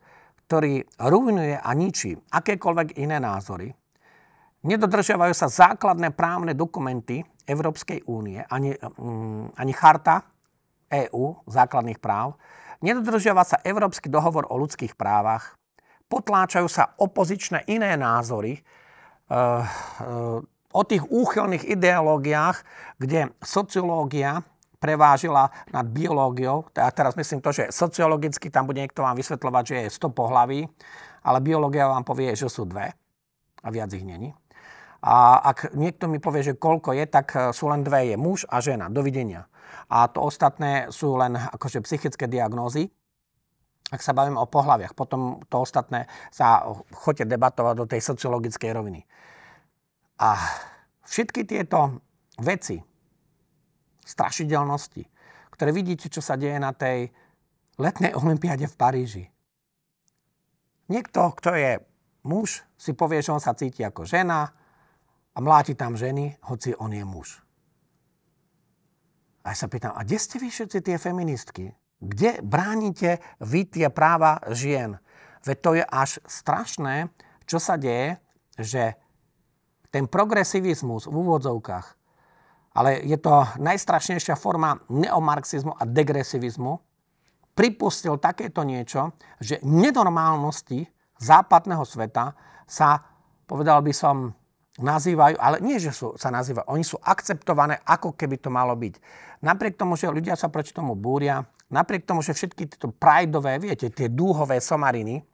ktorý ruinuje a ničí akékoľvek iné názory, nedodržiavajú sa základné právne dokumenty Európskej únie, ani, mm, ani charta EÚ základných práv, nedodržiava sa Európsky dohovor o ľudských právach, potláčajú sa opozičné iné názory, eh, eh, o tých úchylných ideológiách, kde sociológia prevážila nad biológiou. Ja teraz myslím to, že sociologicky tam bude niekto vám vysvetľovať, že je 100 pohlaví, ale biológia vám povie, že sú dve a viac ich není. A ak niekto mi povie, že koľko je, tak e, sú len dve, je muž a žena. Dovidenia. A to ostatné sú len akože psychické diagnózy, ak sa bavím o pohľaviach. Potom to ostatné sa chodte debatovať do tej sociologickej roviny. A všetky tieto veci strašidelnosti, ktoré vidíte, čo sa deje na tej letnej olympiáde v Paríži. Niekto, kto je muž, si povie, že on sa cíti ako žena a mláti tam ženy, hoci on je muž. A ja sa pýtam, a kde ste vy všetci tie feministky? Kde bránite vy tie práva žien? Veď to je až strašné, čo sa deje, že ten progresivizmus v úvodzovkách ale je to najstrašnejšia forma neomarxizmu a degresivizmu, pripustil takéto niečo, že nenormálnosti západného sveta sa, povedal by som, nazývajú, ale nie, že sú, sa nazývajú, oni sú akceptované, ako keby to malo byť. Napriek tomu, že ľudia sa proti tomu búria, napriek tomu, že všetky tieto prajdové, viete, tie dúhové somariny,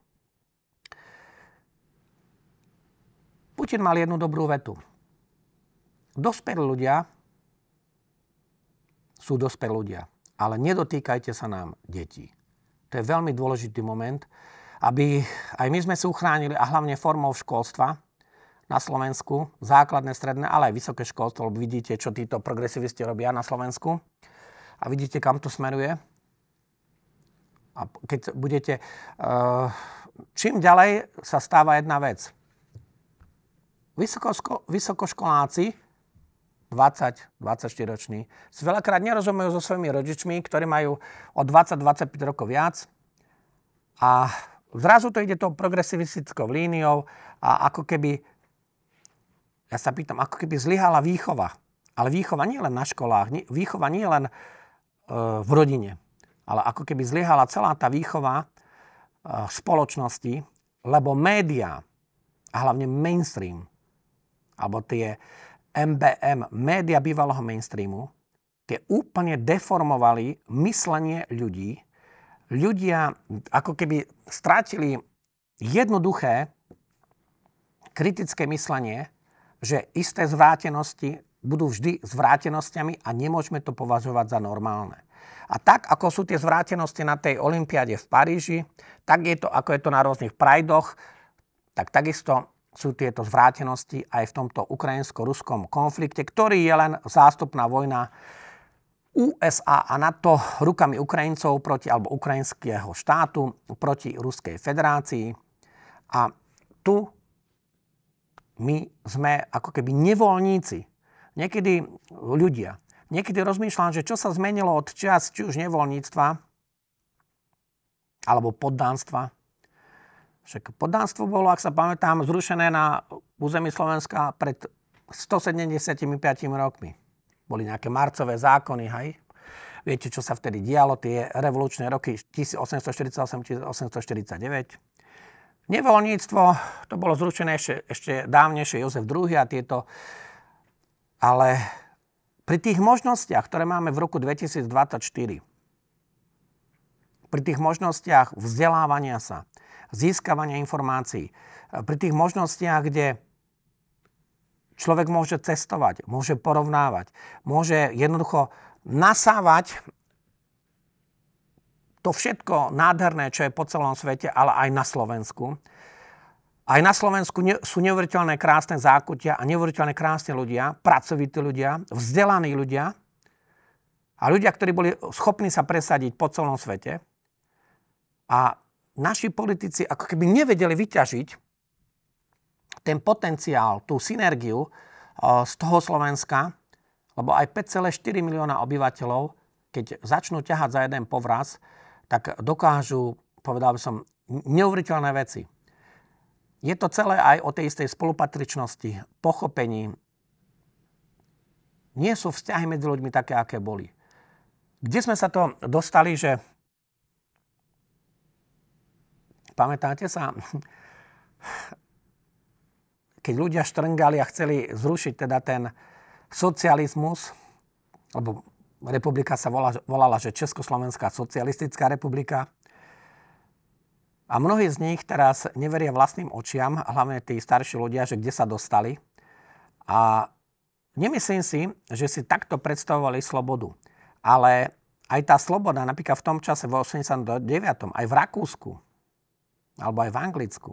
Putin mal jednu dobrú vetu. Dospelí ľudia sú dospelí ľudia. Ale nedotýkajte sa nám detí. To je veľmi dôležitý moment, aby aj my sme si uchránili, a hlavne formou školstva na Slovensku, základné, stredné, ale aj vysoké školstvo, lebo vidíte, čo títo progresivisti robia na Slovensku a vidíte, kam to smeruje. A keď budete... Eh, čím ďalej sa stáva jedna vec. Vysokoško, vysokoškoláci 20-24 roční. Veľakrát nerozumejú so svojimi rodičmi, ktorí majú o 20-25 rokov viac a zrazu to ide tou progresivistickou líniou a ako keby, ja sa pýtam, ako keby zlyhala výchova. Ale výchova nie len na školách, výchova nie len e, v rodine, ale ako keby zlyhala celá tá výchova e, v spoločnosti, lebo médiá, a hlavne mainstream, alebo tie, MBM, média bývalého mainstreamu, tie úplne deformovali myslenie ľudí. Ľudia ako keby strátili jednoduché kritické myslenie, že isté zvrátenosti budú vždy zvrátenostiami a nemôžeme to považovať za normálne. A tak, ako sú tie zvrátenosti na tej olympiáde v Paríži, tak je to, ako je to na rôznych prajdoch, tak takisto sú tieto zvrátenosti aj v tomto ukrajinsko-ruskom konflikte, ktorý je len zástupná vojna USA a NATO rukami Ukrajincov proti, alebo ukrajinského štátu proti Ruskej federácii. A tu my sme ako keby nevoľníci. Niekedy ľudia. Niekedy rozmýšľam, že čo sa zmenilo od čias či už nevoľníctva alebo poddánstva však poddanstvo bolo, ak sa pamätám, zrušené na území Slovenska pred 175 rokmi. Boli nejaké marcové zákony, hej? Viete, čo sa vtedy dialo, tie revolučné roky 1848-1849. Nevoľníctvo, to bolo zrušené ešte, ešte dávnejšie Jozef II a tieto. Ale pri tých možnostiach, ktoré máme v roku 2024, pri tých možnostiach vzdelávania sa, získavania informácií. E, pri tých možnostiach, kde človek môže cestovať, môže porovnávať, môže jednoducho nasávať to všetko nádherné, čo je po celom svete, ale aj na Slovensku. Aj na Slovensku sú neuveriteľné krásne zákutia a neuveriteľné krásne ľudia, pracovití ľudia, vzdelaní ľudia a ľudia, ktorí boli schopní sa presadiť po celom svete. A naši politici ako keby nevedeli vyťažiť ten potenciál, tú synergiu eh, z toho Slovenska, lebo aj 5,4 milióna obyvateľov, keď začnú ťahať za jeden povraz, tak dokážu, povedal by som, neuveriteľné veci. Je to celé aj o tej istej spolupatričnosti, pochopení. Nie sú vzťahy medzi ľuďmi také, aké boli. Kde sme sa to dostali, že Pamätáte sa, keď ľudia štrngali a chceli zrušiť teda ten socializmus, lebo republika sa volala, volala že Československá socialistická republika, a mnohí z nich teraz neveria vlastným očiam, hlavne tí starší ľudia, že kde sa dostali. A nemyslím si, že si takto predstavovali slobodu. Ale aj tá sloboda napríklad v tom čase, v 89. aj v Rakúsku, alebo aj v Anglicku,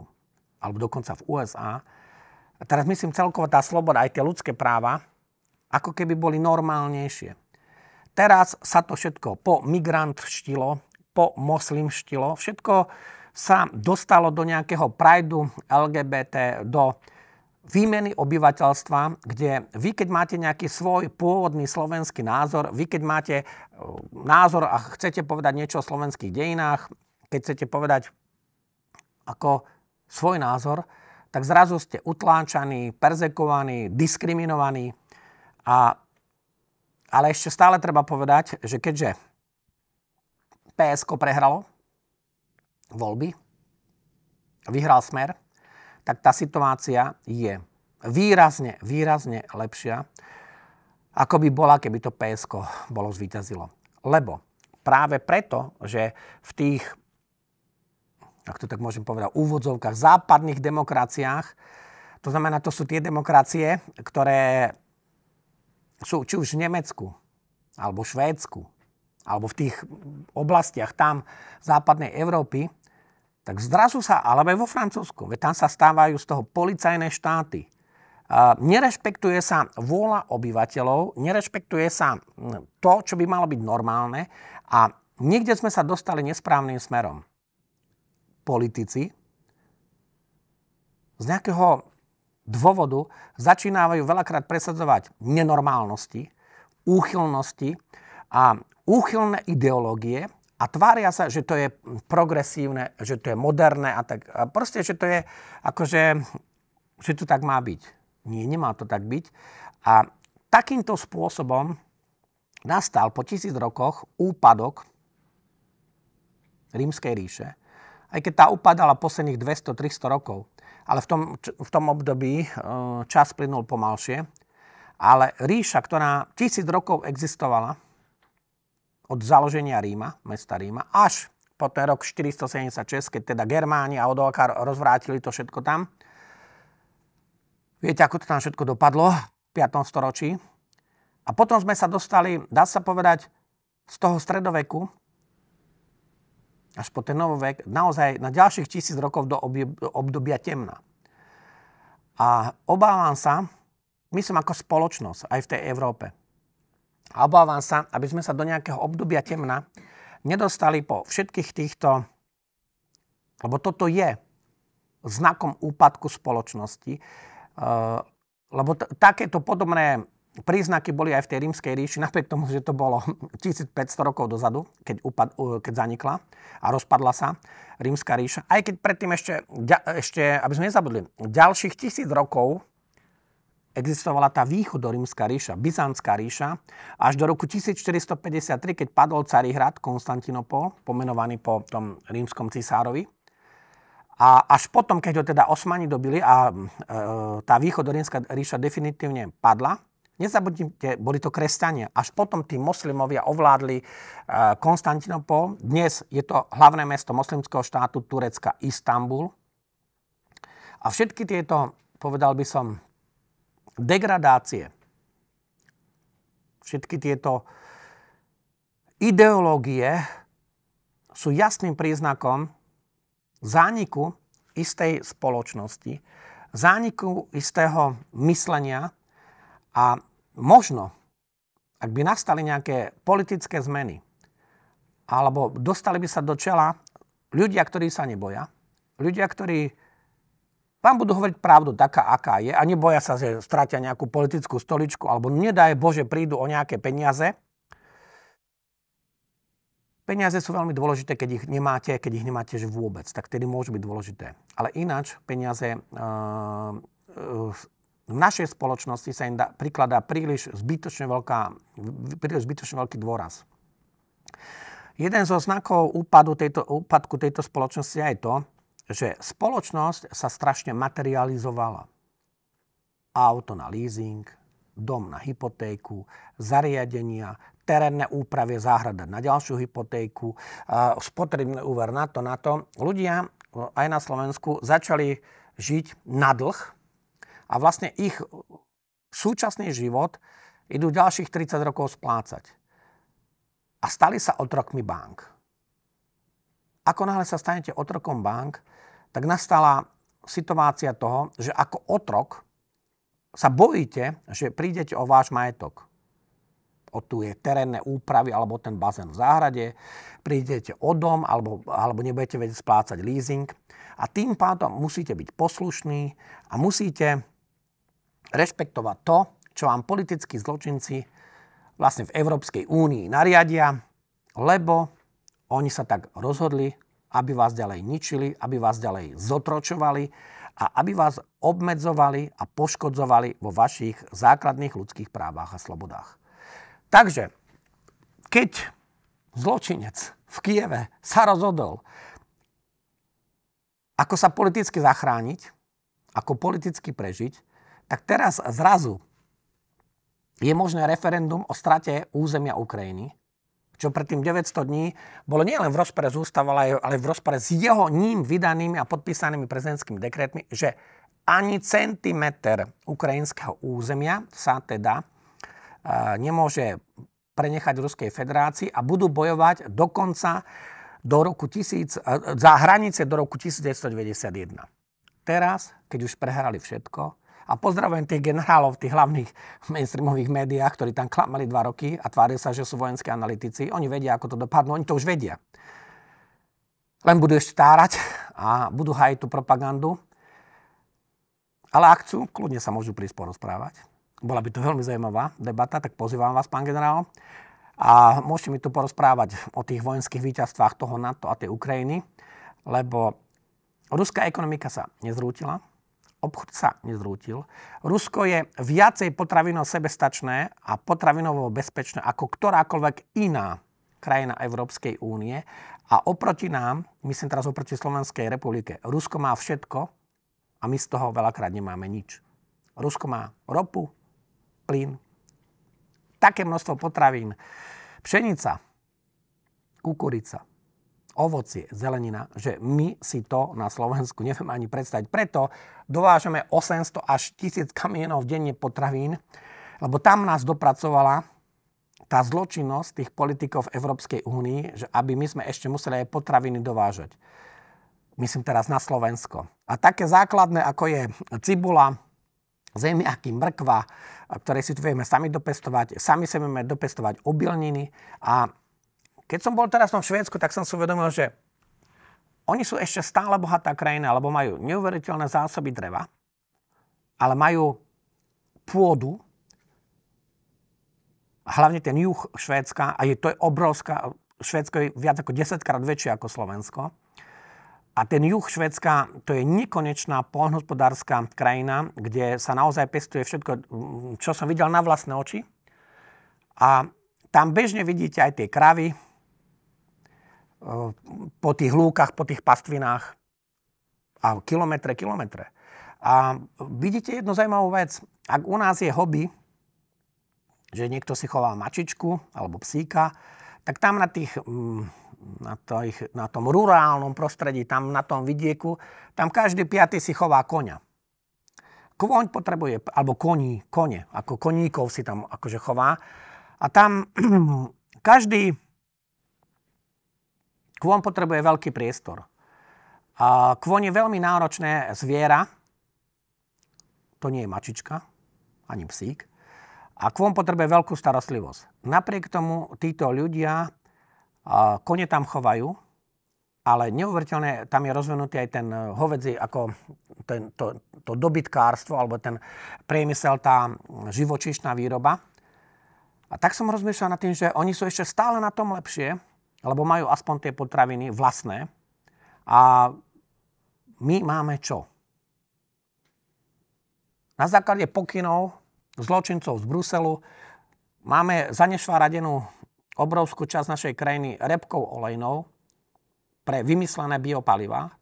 alebo dokonca v USA, a teraz myslím celkovo tá sloboda, aj tie ľudské práva, ako keby boli normálnejšie. Teraz sa to všetko po migrant štilo, po moslim štilo, všetko sa dostalo do nejakého prajdu LGBT, do výmeny obyvateľstva, kde vy, keď máte nejaký svoj pôvodný slovenský názor, vy, keď máte e, názor a chcete povedať niečo o slovenských dejinách, keď chcete povedať ako svoj názor, tak zrazu ste utláčaní, perzekovaní, diskriminovaní. A, ale ešte stále treba povedať, že keďže PSK prehralo voľby, vyhral smer, tak tá situácia je výrazne, výrazne lepšia, ako by bola, keby to PSK bolo zvíťazilo. Lebo práve preto, že v tých ak to tak môžem povedať, úvodzovkách, západných demokraciách. To znamená, to sú tie demokracie, ktoré sú či už v Nemecku, alebo Švédsku, alebo v tých oblastiach tam západnej Európy, tak zdrazu sa, alebo aj vo Francúzsku, veď tam sa stávajú z toho policajné štáty. Nerešpektuje sa vôľa obyvateľov, nerešpektuje sa hm, to, čo by malo byť normálne a niekde sme sa dostali nesprávnym smerom politici z nejakého dôvodu začínajú veľakrát presadzovať nenormálnosti, úchylnosti a úchylné ideológie a tvária sa, že to je progresívne, že to je moderné a tak. A proste, že to je akože, že to tak má byť. Nie, nemá to tak byť. A takýmto spôsobom nastal po tisíc rokoch úpadok Rímskej ríše aj keď tá upadala posledných 200-300 rokov. Ale v tom, v tom období e, čas plynul pomalšie. Ale ríša, ktorá tisíc rokov existovala od založenia Ríma, mesta Ríma, až po ten rok 476, keď teda Germáni a Odoakar rozvrátili to všetko tam. Viete, ako to tam všetko dopadlo v 5. storočí? A potom sme sa dostali, dá sa povedať, z toho stredoveku, až po ten novovek, naozaj na ďalších tisíc rokov do obdobia temna. A obávam sa, my som ako spoločnosť aj v tej Európe, a obávam sa, aby sme sa do nejakého obdobia temna nedostali po všetkých týchto, lebo toto je znakom úpadku spoločnosti, eh, lebo t- takéto podobné príznaky boli aj v tej rímskej ríši, napriek tomu, že to bolo 1500 *laughs* rokov dozadu, keď, upad, keď zanikla a rozpadla sa rímska ríša. Aj keď predtým ešte, ešte aby sme nezabudli, ďalších tisíc rokov existovala tá východorímska ríša, Byzantská ríša, až do roku 1453, keď padol hrad Konstantinopol, pomenovaný po tom rímskom cisárovi. A až potom, keď ho teda Osmani dobili a e, e tá východorímska ríša definitívne padla, Nezabudnite, boli to kresťania. Až potom tí moslimovia ovládli eh, Konstantinopol. Dnes je to hlavné mesto moslimského štátu Turecka, Istanbul. A všetky tieto, povedal by som, degradácie, všetky tieto ideológie sú jasným príznakom zániku istej spoločnosti, zániku istého myslenia a možno, ak by nastali nejaké politické zmeny, alebo dostali by sa do čela ľudia, ktorí sa neboja, ľudia, ktorí vám budú hovoriť pravdu taká, aká je a neboja sa, že stratia nejakú politickú stoličku alebo nedaj Bože prídu o nejaké peniaze. Peniaze sú veľmi dôležité, keď ich nemáte, keď ich nemáte že vôbec, tak tedy môžu byť dôležité. Ale ináč peniaze eh, eh, v našej spoločnosti sa im da, prikladá príliš zbytočne, veľká, príliš zbytočne veľký dôraz. Jeden zo znakov úpadu tejto, úpadku tejto spoločnosti je to, že spoločnosť sa strašne materializovala. Auto na leasing, dom na hypotéku, zariadenia, terénne úpravy, záhrada na ďalšiu hypotéku, spotrebný úver na to, na to. Ľudia e, aj na Slovensku začali žiť na dlh, a vlastne ich súčasný život idú ďalších 30 rokov splácať. A stali sa otrokmi bank. Ako náhle sa stanete otrokom bank, tak nastala situácia toho, že ako otrok sa bojíte, že prídete o váš majetok. O tu je terénne úpravy alebo ten bazén v záhrade, prídete o dom alebo, alebo nebudete vedieť splácať leasing. A tým pádom musíte byť poslušní a musíte rešpektovať to, čo vám politickí zločinci vlastne v Európskej únii nariadia, lebo oni sa tak rozhodli, aby vás ďalej ničili, aby vás ďalej zotročovali a aby vás obmedzovali a poškodzovali vo vašich základných ľudských právach a slobodách. Takže, keď zločinec v Kieve sa rozhodol, ako sa politicky zachrániť, ako politicky prežiť, tak teraz zrazu je možné referendum o strate územia Ukrajiny, čo predtým 900 dní bolo nielen v rozpore s ústavou, ale v rozpore s jeho ním vydanými a podpísanými prezidentskými dekretmi, že ani centimeter ukrajinského územia sa teda e, nemôže prenechať Ruskej federácii a budú bojovať dokonca do roku 1000, e, za hranice do roku 1991. Teraz, keď už prehrali všetko, a pozdravujem tých generálov v tých hlavných mainstreamových médiách, ktorí tam klamali dva roky a tvária sa, že sú vojenskí analytici. Oni vedia, ako to dopadlo, oni to už vedia. Len budú ešte tárať a budú hajiť tú propagandu. Ale ak chcú, kľudne sa môžu prísť porozprávať. Bola by to veľmi zaujímavá debata, tak pozývam vás, pán generál. A môžete mi tu porozprávať o tých vojenských víťazstvách toho NATO a tej Ukrajiny, lebo ruská ekonomika sa nezrútila, obchod sa nezrútil. Rusko je viacej potravinov sebestačné a potravinovo bezpečné ako ktorákoľvek iná krajina Európskej únie. A oproti nám, myslím teraz oproti Slovenskej republike, Rusko má všetko a my z toho veľakrát nemáme nič. Rusko má ropu, plyn, také množstvo potravín, pšenica, kukurica, ovocie, zelenina, že my si to na Slovensku neviem ani predstaviť. Preto dovážeme 800 až 1000 kamienov denne potravín, lebo tam nás dopracovala tá zločinnosť tých politikov v Európskej únii, že aby my sme ešte museli aj potraviny dovážať. Myslím teraz na Slovensko. A také základné, ako je cibula, zemiaky, mrkva, ktoré si tu vieme sami dopestovať, sami sa vieme dopestovať obilniny a keď som bol teraz v Švédsku, tak som si uvedomil, že oni sú ešte stále bohatá krajina, lebo majú neuveriteľné zásoby dreva, ale majú pôdu, hlavne ten juh Švédska, a je, to je obrovská, Švédsko je viac ako 10 krát väčšie ako Slovensko. A ten juh Švedska to je nekonečná polnohospodárska krajina, kde sa naozaj pestuje všetko, čo som videl na vlastné oči. A tam bežne vidíte aj tie kravy, po tých lúkach, po tých pastvinách a kilometre, kilometre. A vidíte jednu zaujímavú vec. Ak u nás je hobby, že niekto si chová mačičku alebo psíka, tak tam na tých mm, na, to ich, na tom rurálnom prostredí, tam na tom vidieku, tam každý piaty si chová koňa. Kvoň potrebuje, alebo koní, kone, ako koníkov si tam akože chová. A tam *clears throat* každý Kvon potrebuje veľký priestor. Kvon je veľmi náročné zviera. To nie je mačička, ani psík. A kvon potrebuje veľkú starostlivosť. Napriek tomu títo ľudia kone tam chovajú, ale neuveriteľne tam je rozvinutý aj ten e, hovedzi, ako ten, to, to dobytkárstvo, alebo ten priemysel, tá živočíšna výroba. A tak som rozmýšľal nad tým, že oni sú ešte stále na tom lepšie, lebo majú aspoň tie potraviny vlastné. A my máme čo? Na základe pokynov zločincov z Bruselu máme zanešváradenú obrovskú časť našej krajiny repkou olejnou pre vymyslené biopaliva.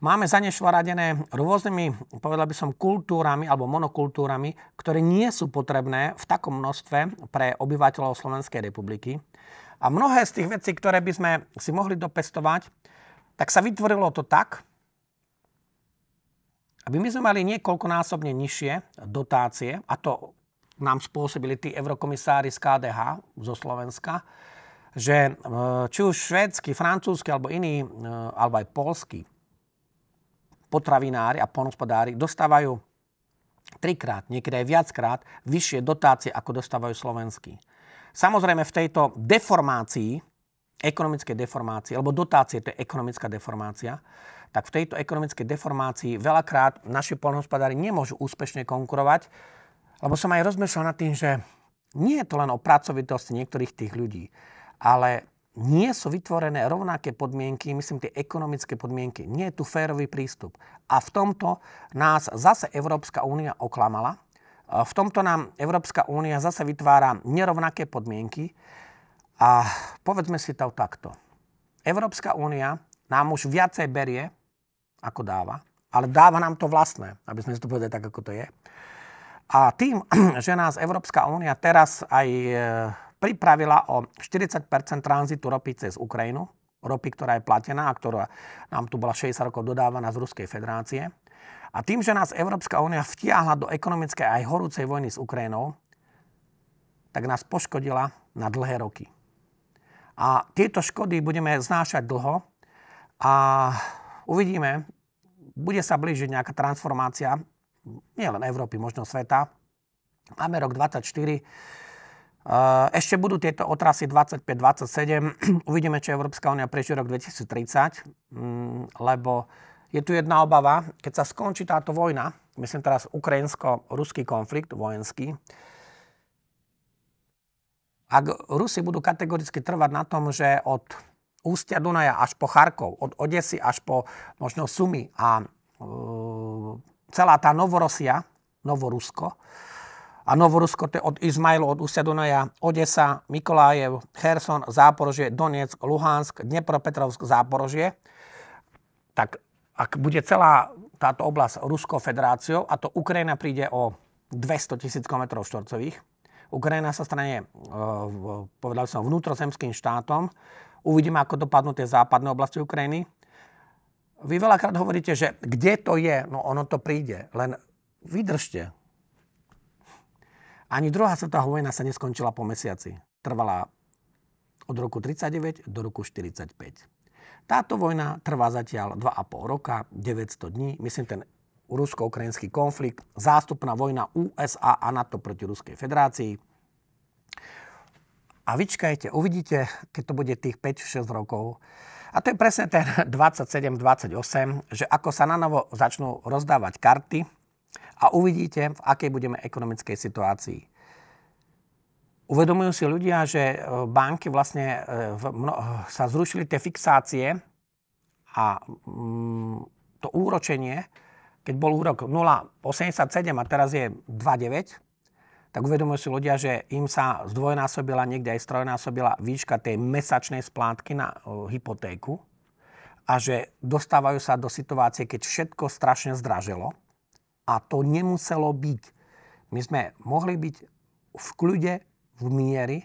Máme zanešváradené rôznymi, povedal by som, kultúrami alebo monokultúrami, ktoré nie sú potrebné v takom množstve pre obyvateľov Slovenskej republiky. A mnohé z tých vecí, ktoré by sme si mohli dopestovať, tak sa vytvorilo to tak, aby my sme mali niekoľkonásobne nižšie dotácie, a to nám spôsobili tí eurokomisári z KDH zo Slovenska, že e, či už švédsky, francúzsky alebo iní, e, alebo aj polskí potravinári a ponospodári dostávajú trikrát, niekedy aj viackrát vyššie dotácie, ako dostávajú slovenskí. Samozrejme v tejto deformácii, ekonomickej deformácii, alebo dotácie, to je ekonomická deformácia, tak v tejto ekonomickej deformácii veľakrát naši polnohospodári nemôžu úspešne konkurovať, lebo som aj rozmýšľal nad tým, že nie je to len o pracovitosti niektorých tých ľudí, ale nie sú vytvorené rovnaké podmienky, myslím tie ekonomické podmienky. Nie je tu férový prístup. A v tomto nás zase Európska únia oklamala, Eh, v tomto nám Európska únia zase vytvára nerovnaké podmienky a povedzme si to takto. Európska únia nám už viacej berie, ako dáva, ale dáva nám to vlastné, aby sme si to povedali tak, ako to je. A tým, *clears throat* že nás Európska únia teraz aj eh, pripravila o 40 tranzitu ropy cez Ukrajinu, ropy, ktorá je platená a ktorá nám tu bola 60 rokov dodávaná z Ruskej federácie, a tým, že nás Európska únia vtiahla do ekonomickej aj horúcej vojny s Ukrajinou, tak nás poškodila na dlhé roky. A tieto škody budeme znášať dlho a uvidíme, bude sa blížiť nejaká transformácia, nielen Európy, možno sveta. Máme rok 24, eh, ešte budú tieto otrasy 25-27, *clears throat* uvidíme, čo Európska únia prežije rok 2030, mm, lebo je tu jedna obava, keď sa skončí táto vojna, myslím teraz ukrajinsko-ruský konflikt vojenský, ak Rusi budú kategoricky trvať na tom, že od ústia Dunaja až po Charkov, od Odesy až po možno Sumy a e, celá tá Novorosia, Novorusko, a Novorusko to je od Izmailu, od ústia Dunaja, Odesa, Mikolájev, Herson, Záporožie, Doniec, Luhansk, Dnepropetrovsk, Záporožie, tak ak bude celá táto oblasť Ruskou federáciou a to Ukrajina príde o 200 tisíc km štvorcových, Ukrajina sa stane, e, povedal som, vnútrozemským štátom. Uvidíme, ako dopadnú tie západné oblasti Ukrajiny. Vy veľakrát hovoríte, že kde to je, no ono to príde. Len vydržte. Ani druhá svetová vojna sa neskončila po mesiaci. Trvala od roku 39 do roku 45. Táto vojna trvá zatiaľ 2,5 roka, 900 dní. Myslím, ten rusko-ukrajinský konflikt, zástupná vojna USA a NATO proti Ruskej federácii. A vyčkajte, uvidíte, keď to bude tých 5-6 rokov. A to je presne ten 27-28, že ako sa na novo začnú rozdávať karty a uvidíte, v akej budeme ekonomickej situácii. Uvedomujú si ľudia, že e, banky vlastne e, e, sa zrušili tie fixácie a mm, to úročenie, keď bol úrok 0,87 a teraz je 2,9, tak uvedomujú si ľudia, že im sa zdvojnásobila, niekde aj strojnásobila výška tej mesačnej splátky na hypotéku a že dostávajú sa do situácie, keď všetko strašne zdraželo a to nemuselo byť. My sme mohli byť v kľude v miery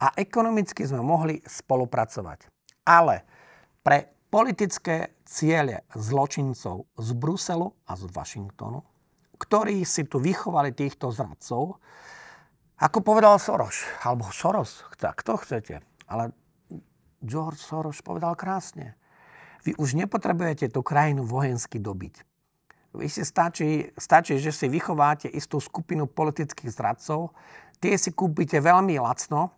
a ekonomicky sme mohli spolupracovať. Ale pre politické ciele zločincov z Bruselu a z Washingtonu, ktorí si tu vychovali týchto zradcov, ako povedal Soros, alebo Soros, tak to chcete, ale George Soros povedal krásne. Vy už nepotrebujete tú krajinu vojensky dobiť. Vy si stačí, stačí, že si vychováte istú skupinu politických zradcov, tie si kúpite veľmi lacno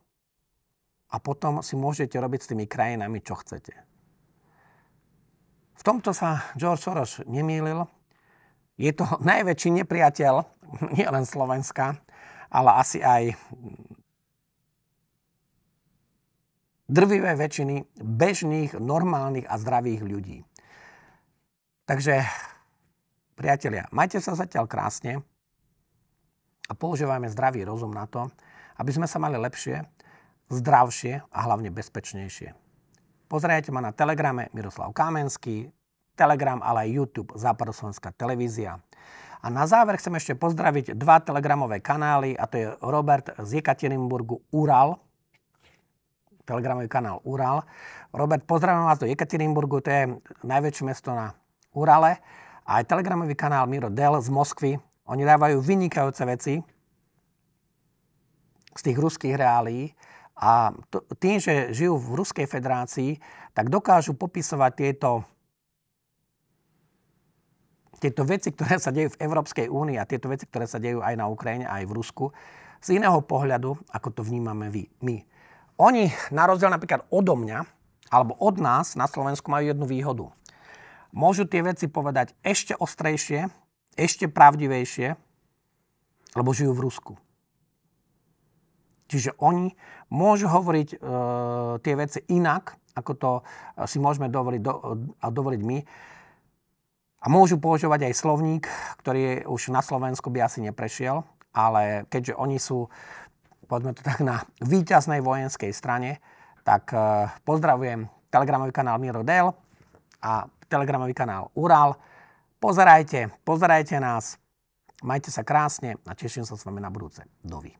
a potom si môžete robiť s tými krajinami, čo chcete. V tomto sa George Soros nemýlil. Je to *laughs* najväčší nepriateľ *laughs* nielen Slovenska, ale asi aj drvivé väčšiny bežných, normálnych a zdravých ľudí. Takže, priatelia, majte sa zatiaľ krásne a používajme zdravý rozum na to, aby sme sa mali lepšie, zdravšie a hlavne bezpečnejšie. Pozerajte ma na telegrame Miroslav Kámenský, telegram ale aj YouTube Západoslovenská televízia. A na záver chcem ešte pozdraviť dva telegramové kanály, a to je Robert z Jekaterinburgu Ural, telegramový kanál Ural. Robert, pozdravím vás do Jekaterinburgu, to je najväčšie mesto na Urale. A aj telegramový kanál Miro Del z Moskvy, oni dávajú vynikajúce veci z tých ruských reálí a tým, že žijú v Ruskej federácii, tak dokážu popisovať tieto, tieto veci, ktoré sa dejú v Európskej únii a tieto veci, ktoré sa dejú aj na Ukrajine, aj v Rusku, z iného pohľadu, ako to vnímame vy, my. Oni, na rozdiel napríklad odo mňa, alebo od nás na Slovensku majú jednu výhodu. Môžu tie veci povedať ešte ostrejšie, ešte pravdivejšie, lebo žijú v Rusku. Čiže oni môžu hovoriť e, tie veci inak, ako to e, si môžeme dovoliť, do, e, dovoliť my. A môžu používať aj slovník, ktorý už na Slovensku by asi neprešiel, ale keďže oni sú, poďme to tak, na výťaznej vojenskej strane, tak e, pozdravujem telegramový kanál Miro Del a telegramový kanál Ural Pozerajte, pozerajte nás, majte sa krásne a teším sa s vami na budúce. Dovi.